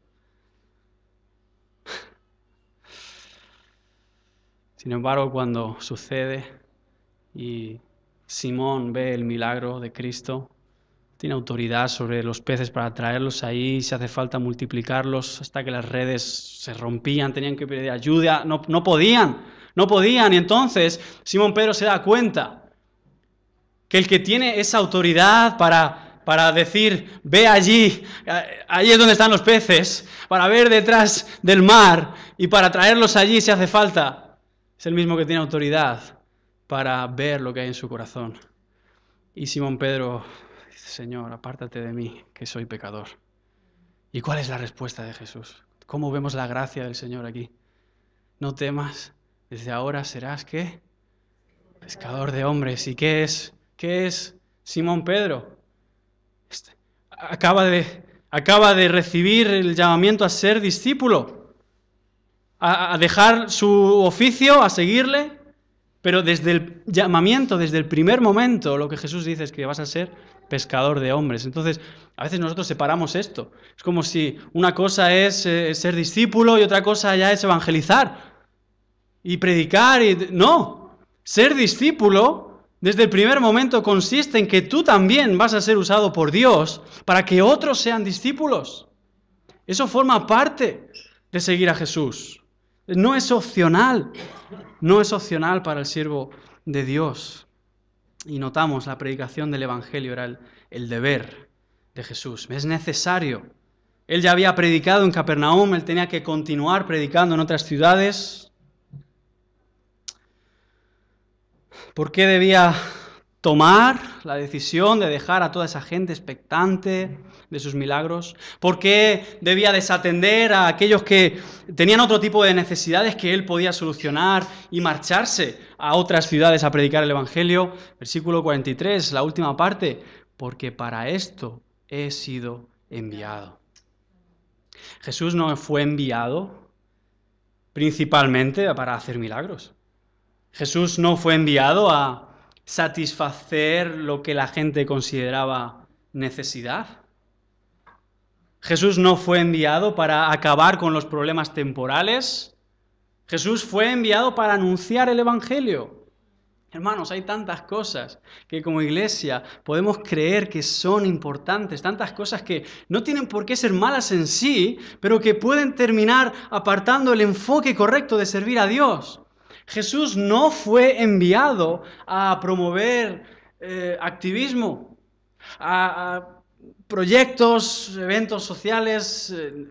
Sin embargo, cuando sucede y Simón ve el milagro de Cristo, tiene autoridad sobre los peces para traerlos ahí, si hace falta multiplicarlos hasta que las redes se rompían, tenían que pedir ayuda, no, podían, no podían. Y entonces Simón Pedro se da cuenta que el que tiene esa autoridad para, para decir, ve allí, eh, allí es donde están los peces, para ver detrás del mar y para traerlos allí si hace falta, es el mismo que tiene autoridad para ver lo que hay en su corazón. Y Simón Pedro dice, Señor, apártate de mí, que soy pecador. ¿Y cuál es la respuesta de Jesús? ¿Cómo vemos la gracia del Señor aquí? No temas, desde ahora serás qué? Pescador de hombres. ¿Y qué es? ¿Qué es Simón Pedro? Este, acaba, de, acaba de recibir el llamamiento a ser discípulo a, dejar su oficio, a seguirle, pero desde el llamamiento, desde el primer momento, lo que Jesús dice es que vas a ser pescador de hombres. Entonces, a veces nosotros separamos esto. Es como si una cosa es eh, ser discípulo y otra cosa ya es evangelizar y predicar. Y... No, ser discípulo desde el primer momento consiste en que tú también vas a ser usado por Dios para que otros sean discípulos. Eso forma parte de seguir a Jesús. No es opcional, no es opcional para el siervo de Dios. Y notamos, la predicación del Evangelio era el, deber de Jesús. Es necesario. Él ya había predicado en Capernaum, él tenía que continuar predicando en otras ciudades. ¿Por qué debía tomar la decisión de dejar a toda esa gente expectante, de sus milagros? ¿Por qué debía desatender a aquellos que tenían otro tipo de necesidades que él podía solucionar y marcharse a otras ciudades a predicar el Evangelio? Versículo 43, la última parte, porque para esto he sido enviado. Jesús no fue enviado principalmente para hacer milagros. Jesús no fue enviado a satisfacer lo que la gente consideraba necesidad. Jesús no fue enviado para acabar con los problemas temporales. Jesús fue enviado para anunciar el Evangelio. Hermanos, hay tantas cosas que como iglesia podemos creer que son importantes, tantas cosas que no tienen por qué ser malas en sí, pero que pueden terminar apartando el enfoque correcto de servir a Dios. Jesús no fue enviado a promover eh, activismo, a proyectos, eventos sociales, eh,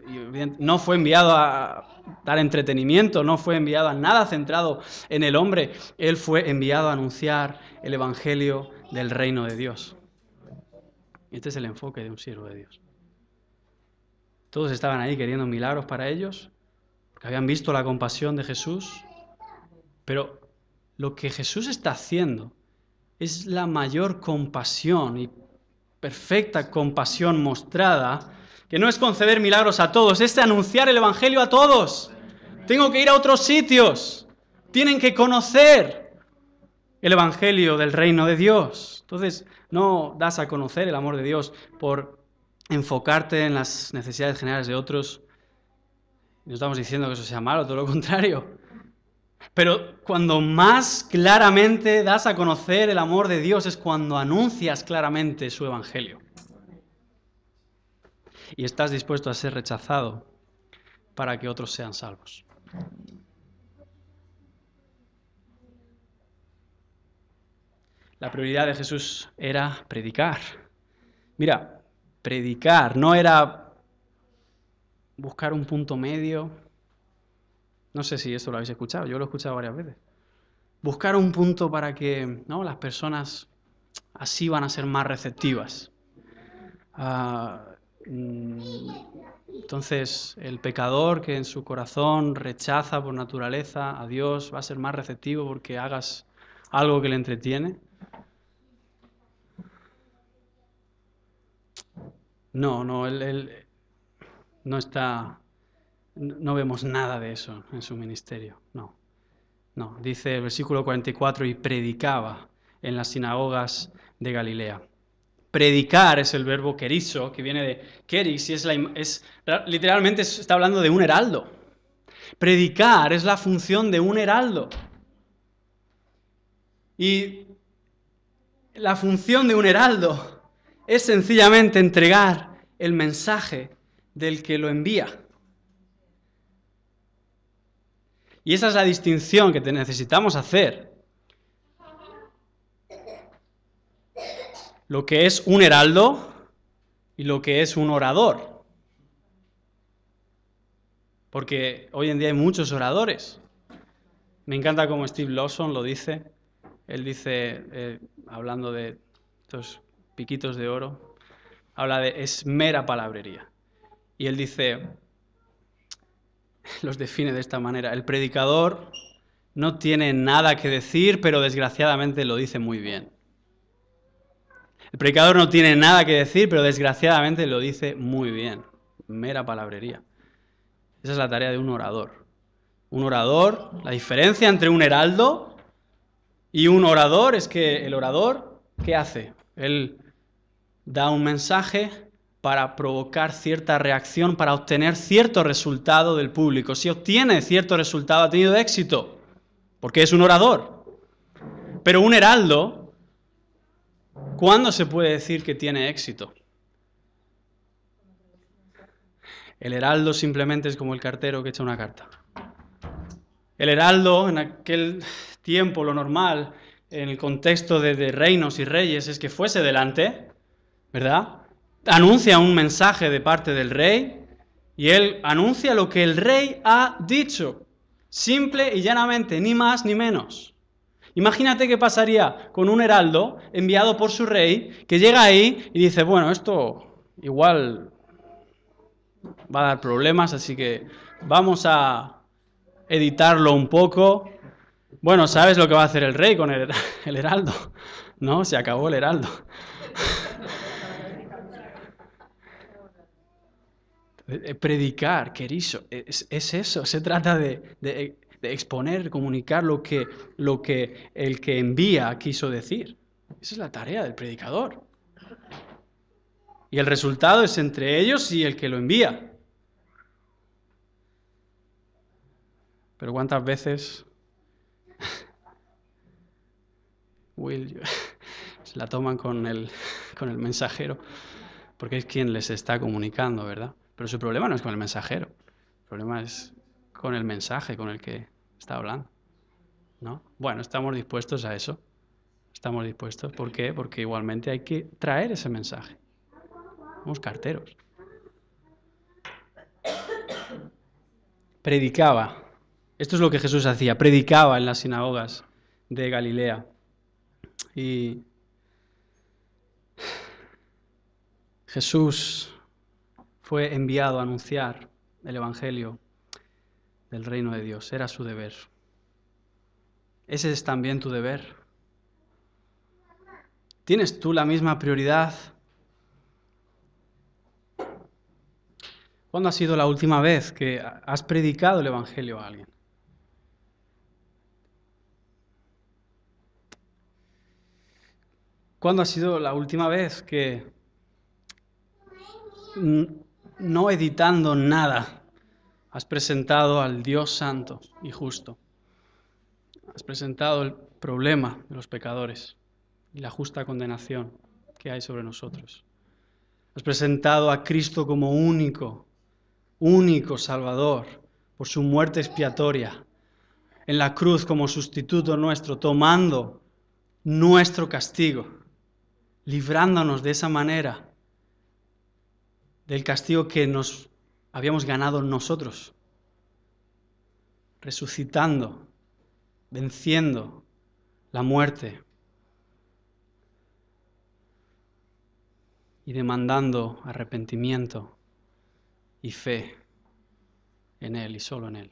no fue enviado a dar entretenimiento, no fue enviado a nada centrado en el hombre, él fue enviado a anunciar el Evangelio del reino de Dios. Este es el enfoque de un siervo de Dios. Todos estaban ahí queriendo milagros para ellos, porque habían visto la compasión de Jesús, pero lo que Jesús está haciendo es la mayor compasión y perfecta compasión mostrada, que no es conceder milagros a todos, es anunciar el Evangelio a todos. Tengo que ir a otros sitios. Tienen que conocer el Evangelio del reino de Dios. Entonces, no das a conocer el amor de Dios por enfocarte en las necesidades generales de otros. No estamos diciendo que eso sea malo, todo lo contrario. Pero cuando más claramente das a conocer el amor de Dios es cuando anuncias claramente su evangelio. Y estás dispuesto a ser rechazado para que otros sean salvos. La prioridad de Jesús era predicar. Mira, predicar no era buscar un punto medio, no sé si eso lo habéis escuchado, yo lo he escuchado varias veces. Buscar un punto para que ¿no? las personas así van a ser más receptivas. Ah, mm, entonces, el pecador que en su corazón rechaza por naturaleza a Dios va a ser más receptivo porque hagas algo que le entretiene. No, no, él no está no vemos nada de eso en su ministerio, no. No, dice el versículo 44, y predicaba en las sinagogas de Galilea. Predicar es el verbo querizo, que viene de queris, y es, la, es literalmente está hablando de un heraldo. Predicar es la función de un heraldo. Y la función de un heraldo es sencillamente entregar el mensaje del que lo envía. Y esa es la distinción que necesitamos hacer. Lo que es un heraldo y lo que es un orador. Porque hoy en día hay muchos oradores. Me encanta como Steve Lawson lo dice. Él dice, eh, hablando de estos piquitos de oro, habla de es mera palabrería. Y él dice, los define de esta manera. El predicador no tiene nada que decir, pero desgraciadamente lo dice muy bien. El predicador no tiene nada que decir, pero desgraciadamente lo dice muy bien. Mera palabrería. Esa es la tarea de un orador. Un orador, la diferencia entre un heraldo y un orador es que el orador, ¿qué hace? Él da un mensaje, para provocar cierta reacción, para obtener cierto resultado del público. Si obtiene cierto resultado, ha tenido éxito, porque es un orador. Pero un heraldo, ¿cuándo se puede decir que tiene éxito? El heraldo simplemente es como el cartero que echa una carta. El heraldo, en aquel tiempo, lo normal, en el contexto de, reinos y reyes, es que fuese delante, ¿verdad? anuncia un mensaje de parte del rey y él anuncia lo que el rey ha dicho, simple y llanamente, ni más ni menos. Imagínate qué pasaría con un heraldo enviado por su rey que llega ahí y dice, bueno, esto igual va a dar problemas, así que vamos a editarlo un poco. Bueno, ¿sabes lo que va a hacer el rey con el, heraldo? No, se acabó el heraldo. Eh, eh, predicar, querizo, eh, es, eso, se trata de, exponer, comunicar lo que, el que envía quiso decir. Esa es la tarea del predicador. Y el resultado es entre ellos y el que lo envía. Pero ¿cuántas veces Will se la toman con el mensajero? Porque es quien les está comunicando, ¿verdad? Pero su problema no es con el mensajero, el problema es con el mensaje con el que está hablando. ¿no? Bueno, estamos dispuestos a eso. Estamos dispuestos. ¿Por qué? Porque igualmente hay que traer ese mensaje. Somos carteros. Predicaba. Esto es lo que Jesús hacía. Predicaba en las sinagogas de Galilea. Y Jesús fue enviado a anunciar el Evangelio del reino de Dios, era su deber. Ese es también tu deber. ¿Tienes tú la misma prioridad? ¿Cuándo ha sido la última vez que has predicado el Evangelio a alguien? ¿Cuándo ha sido la última vez que no editando nada, has presentado al Dios santo y justo. Has presentado el problema de los pecadores y la justa condenación que hay sobre nosotros. Has presentado a Cristo como único, único Salvador por su muerte expiatoria en la cruz como sustituto nuestro, tomando nuestro castigo, librándonos de esa manera el castigo que nos habíamos ganado nosotros, resucitando, venciendo la muerte y demandando arrepentimiento y fe en Él y solo en Él.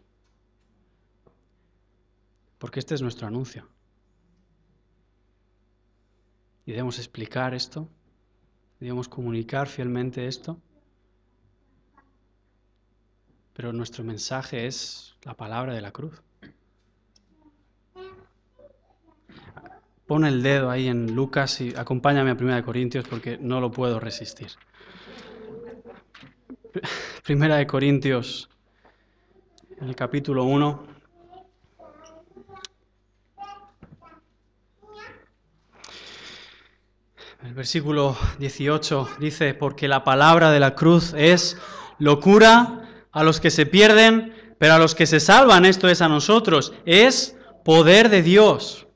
Porque este es nuestro anuncio. Y debemos explicar esto, debemos comunicar fielmente esto pero nuestro mensaje es la palabra de la cruz. ...pone el dedo ahí en Lucas y acompáñame a Primera de Corintios porque no lo puedo resistir. Primera de Corintios, en el capítulo 1. El versículo 18 dice, porque la palabra de la cruz es locura a los que se pierden, pero a los que se salvan, esto es a nosotros, es poder de Dios.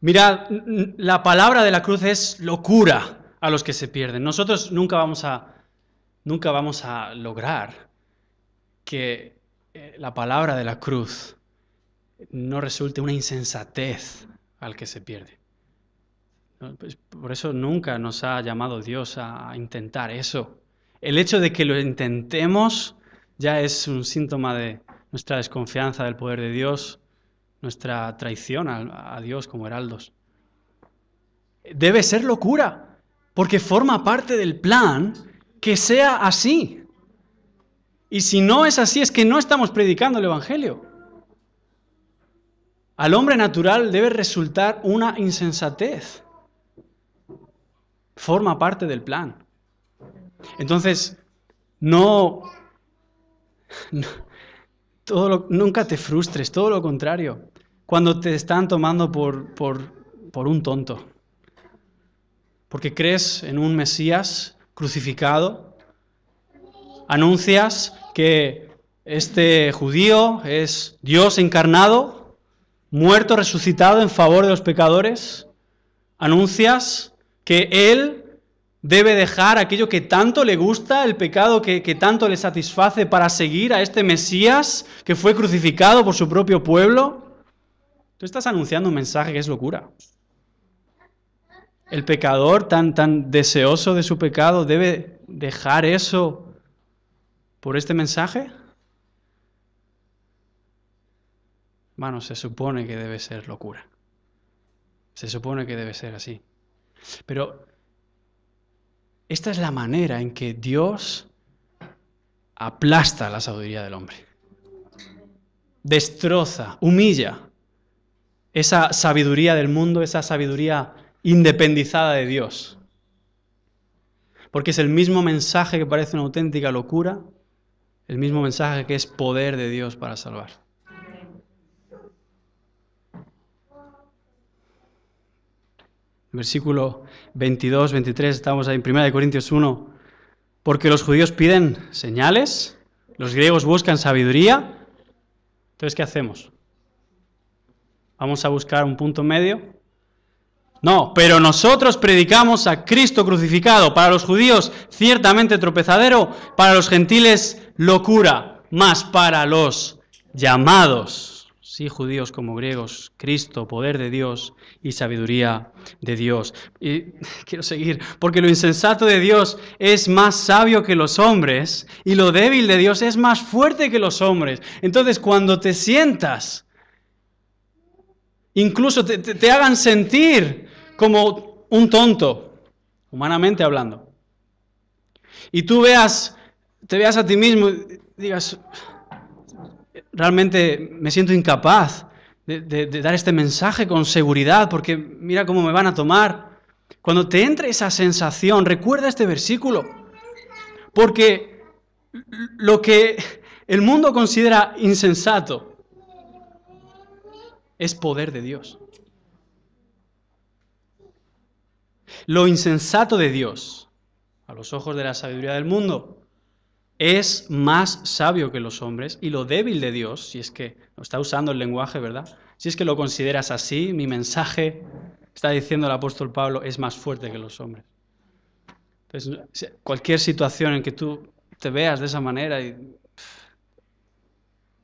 Mirad, la palabra de la cruz es locura a los que se pierden. Nosotros nunca vamos a, nunca vamos a lograr que eh, la palabra de la cruz no resulte una insensatez al que se pierde. Pues, por eso nunca nos ha llamado Dios a intentar eso el hecho de que lo intentemos ya es un síntoma de nuestra desconfianza del poder de Dios, nuestra traición a, Dios como heraldos. Debe ser locura, porque forma parte del plan que sea así. Y si no es así, es que no estamos predicando el Evangelio. Al hombre natural debe resultar una insensatez. Forma parte del plan. Entonces, no, nunca te frustres, todo lo contrario, cuando te están tomando por un tonto, porque crees en un Mesías crucificado, anuncias que este judío es Dios encarnado, muerto, resucitado en favor de los pecadores, anuncias que Él debe dejar aquello que tanto le gusta, el pecado que, tanto le satisface para seguir a este Mesías que fue crucificado por su propio pueblo. Tú estás anunciando un mensaje que es locura. El pecador tan, tan deseoso de su pecado debe dejar eso por este mensaje. Bueno, se supone que debe ser locura. Se supone que debe ser así. Pero esta es la manera en que Dios aplasta la sabiduría del hombre. Destroza, humilla esa sabiduría del mundo, esa sabiduría independizada de Dios. Porque es el mismo mensaje que parece una auténtica locura, el mismo mensaje que es poder de Dios para salvar. versículo 22, 23, estamos ahí en 1 Corintios 1, porque los judíos piden señales, los griegos buscan sabiduría, entonces ¿qué hacemos? ¿Vamos a buscar un punto medio? No, pero nosotros predicamos a Cristo crucificado, para los judíos ciertamente tropezadero, para los gentiles locura, más para los llamados sí judíos como griegos, Cristo, poder de Dios y sabiduría de Dios. Y quiero seguir, porque lo insensato de Dios es más sabio que los hombres y lo débil de Dios es más fuerte que los hombres. Entonces, cuando te sientas, incluso te, hagan sentir como un tonto, humanamente hablando, y tú veas, te veas a ti mismo y digas, realmente me siento incapaz de, dar este mensaje con seguridad porque mira cómo me van a tomar. Cuando te entre esa sensación, recuerda este versículo. Porque lo que el mundo considera insensato es poder de Dios. Lo insensato de Dios, a los ojos de la sabiduría del mundo, es más sabio que los hombres y lo débil de Dios, si es que lo está usando el lenguaje, ¿verdad? Si es que lo consideras así, mi mensaje, está diciendo el apóstol Pablo, es más fuerte que los hombres. Entonces, cualquier situación en que tú te veas de esa manera y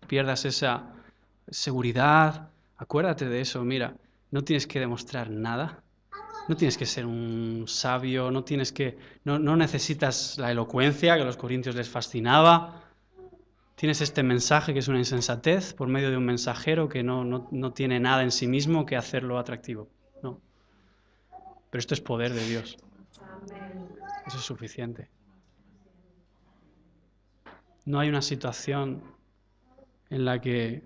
pierdas esa seguridad, acuérdate de eso, mira, no tienes que demostrar nada, no tienes que ser un sabio, no tienes que, no, necesitas la elocuencia que a los corintios les fascinaba. Tienes este mensaje que es una insensatez por medio de un mensajero que no, no tiene nada en sí mismo que hacerlo atractivo. No. Pero esto es poder de Dios. Eso es suficiente. No hay una situación en la que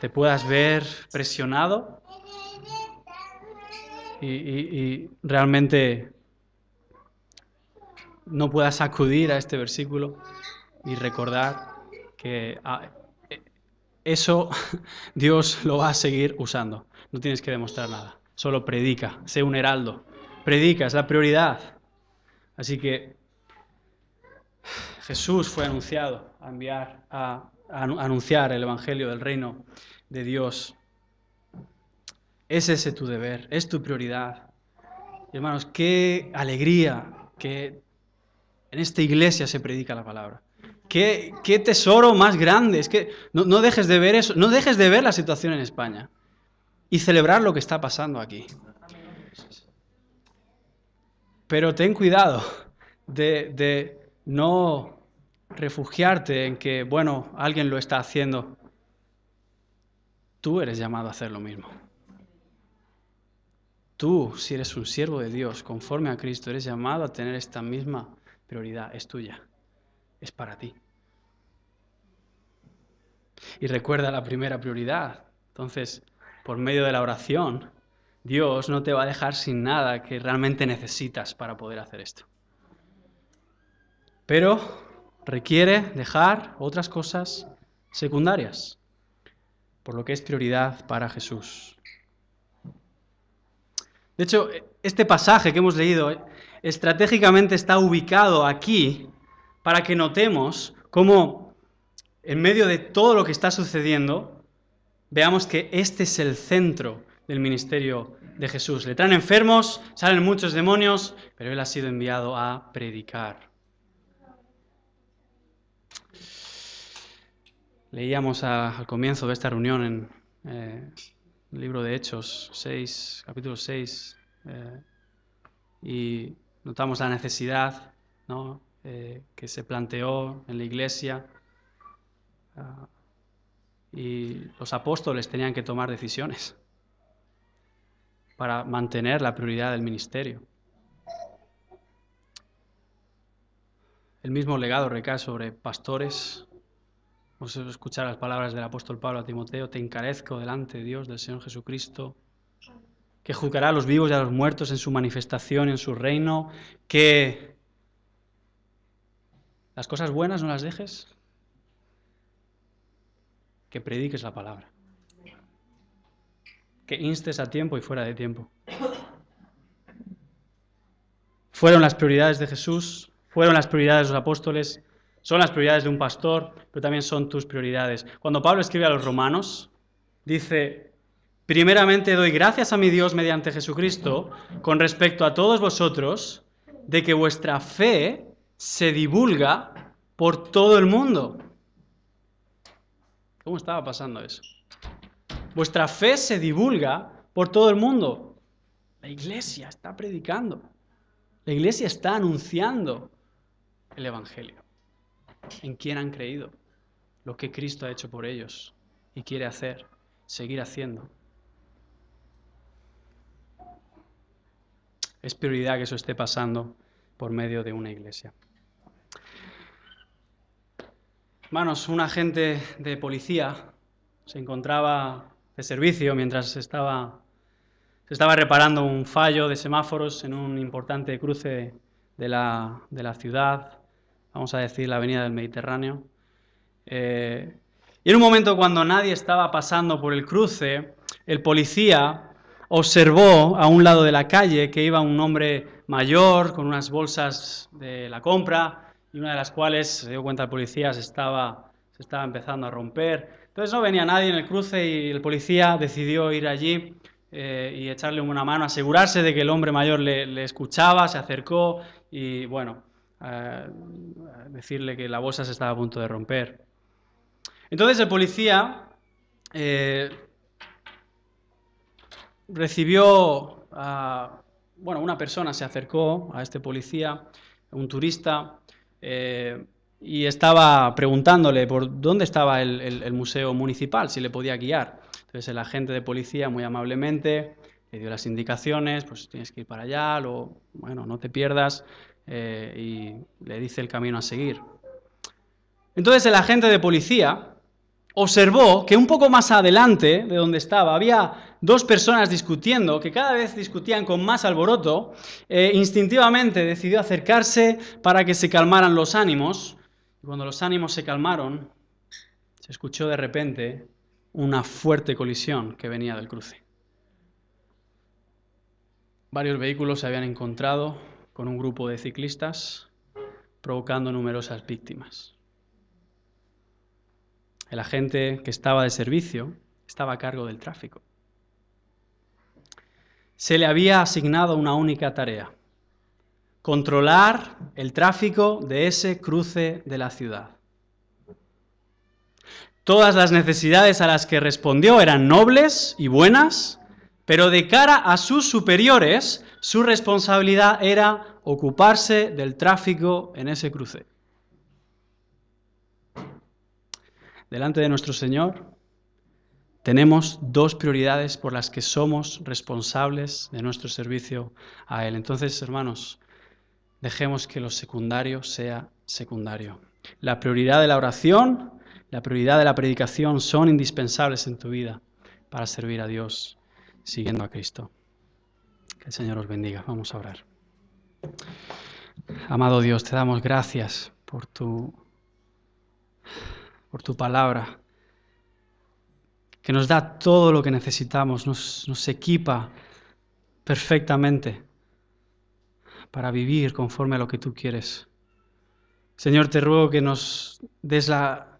te puedas ver presionado y, realmente no puedas acudir a este versículo y recordar que ah, eh, eso Dios lo va a seguir usando. No tienes que demostrar nada, solo predica, sé un heraldo. Predica, es la prioridad. Así que Jesús fue anunciado a enviar a anunciar el evangelio del reino de Dios es ese tu deber, es tu prioridad. hermanos, qué alegría que en esta iglesia se predica la palabra. Qué, tesoro más grande. Es que no, dejes de ver eso, no dejes de ver la situación en España y celebrar lo que está pasando aquí. Pero ten cuidado de, de no refugiarte en que, bueno, alguien lo está haciendo. Tú eres llamado a hacer lo mismo. Tú, si eres un siervo de Dios, conforme a Cristo, eres llamado a tener esta misma prioridad. Es tuya. Es para ti. Y recuerda la primera prioridad. Entonces, por medio de la oración, Dios no te va a dejar sin nada que realmente necesitas para poder hacer esto. Pero requiere dejar otras cosas secundarias, por lo que es prioridad para Jesús. De hecho, este pasaje que hemos leído eh, estratégicamente está ubicado aquí para que notemos cómo en medio de todo lo que está sucediendo, veamos que este es el centro del ministerio de Jesús. Le traen enfermos, salen muchos demonios, pero él ha sido enviado a predicar. Leíamos al comienzo de esta reunión en, eh, libro de Hechos 6, capítulo 6, eh, y notamos la necesidad eh, que se planteó en la iglesia. Ah, y los apóstoles tenían que tomar decisiones para mantener la prioridad del ministerio. El mismo legado recae sobre pastores, Vamos pues, a eh, escuchar las palabras del apóstol Pablo a Timoteo, te encarezco delante de Dios, del Señor Jesucristo, que juzgará a los vivos y a los muertos en su manifestación en su reino, que las cosas buenas no las dejes, que prediques la palabra, que instes a tiempo y fuera de tiempo. Fueron las prioridades de Jesús, fueron las prioridades de los apóstoles, son las prioridades de un pastor, pero también son tus prioridades. Cuando Pablo escribe a los romanos, dice, primeramente doy gracias a mi Dios mediante Jesucristo con respecto a todos vosotros, de que vuestra fe se divulga por todo el mundo. ¿Cómo estaba pasando eso? Vuestra fe se divulga por todo el mundo. La iglesia está predicando. La iglesia está anunciando el Evangelio en quién han creído, lo que Cristo ha hecho por ellos y quiere hacer, seguir haciendo. Es prioridad que eso esté pasando por medio de una iglesia. Manos, un agente de policía se encontraba de servicio mientras se estaba reparando un fallo de semáforos en un importante cruce de la ciudad vamos a decir, la avenida del Mediterráneo. Eh, y en un momento cuando nadie estaba pasando por el cruce, el policía observó a un lado de la calle que iba un hombre mayor con unas bolsas de la compra y una de las cuales, se dio cuenta el policía, se estaba, se estaba empezando a romper. Entonces no venía nadie en el cruce y el policía decidió ir allí eh, y echarle una mano, asegurarse de que el hombre mayor le escuchaba, se acercó y bueno, decirle que la bolsa se estaba a punto de romper. Entonces el policía eh, recibió, a, bueno, una persona se acercó a este policía, un turista, eh, y estaba preguntándole por dónde estaba el, museo municipal, si le podía guiar. Entonces el agente de policía muy amablemente le dio las indicaciones, pues tienes que ir para allá, bueno, no te pierdas, eh, y le dice el camino a seguir. Entonces el agente de policía observó que un poco más adelante de donde estaba había dos personas discutiendo, que cada vez discutían con más alboroto, eh, instintivamente decidió acercarse para que se calmaran los ánimos. Y cuando los ánimos se calmaron, se escuchó de repente una fuerte colisión que venía del cruce. Varios vehículos se habían encontrado, con un grupo de ciclistas, provocando numerosas víctimas. El agente que estaba de servicio estaba a cargo del tráfico. Se le había asignado una única tarea, controlar el tráfico de ese cruce de la ciudad. Todas las necesidades a las que respondió eran nobles y buenas, pero de cara a sus superiores su responsabilidad era ocuparse del tráfico en ese cruce. Delante de nuestro Señor tenemos dos prioridades por las que somos responsables de nuestro servicio a Él. Entonces, hermanos, dejemos que lo secundario sea secundario. La prioridad de la oración, la prioridad de la predicación son indispensables en tu vida para servir a Dios siguiendo a Cristo. Que el Señor os bendiga. Vamos a orar. Amado Dios, te damos gracias por tu, por tu palabra, que nos da todo lo que necesitamos, nos, nos equipa perfectamente para vivir conforme a lo que tú quieres. Señor, te ruego que nos des la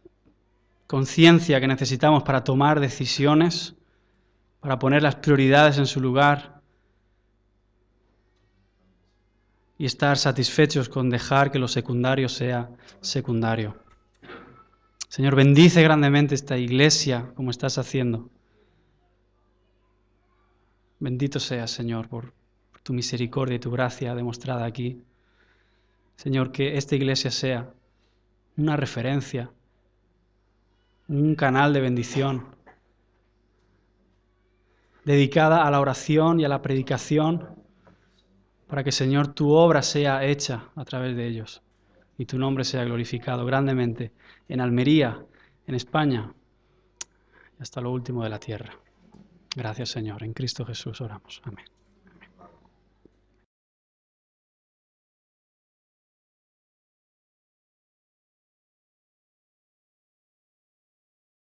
conciencia que necesitamos para tomar decisiones, para poner las prioridades en su lugar, y estar satisfechos con dejar que lo secundario sea secundario. Señor, bendice grandemente esta iglesia como estás haciendo. Bendito seas, Señor, por tu misericordia y tu gracia demostrada aquí. Señor, que esta iglesia sea una referencia, un canal de bendición, dedicada a la oración y a la predicación para que Señor tu obra sea hecha a través de ellos y tu nombre sea glorificado grandemente en Almería, en España, y hasta lo último de la tierra. Gracias Señor, en Cristo Jesús oramos. Amén.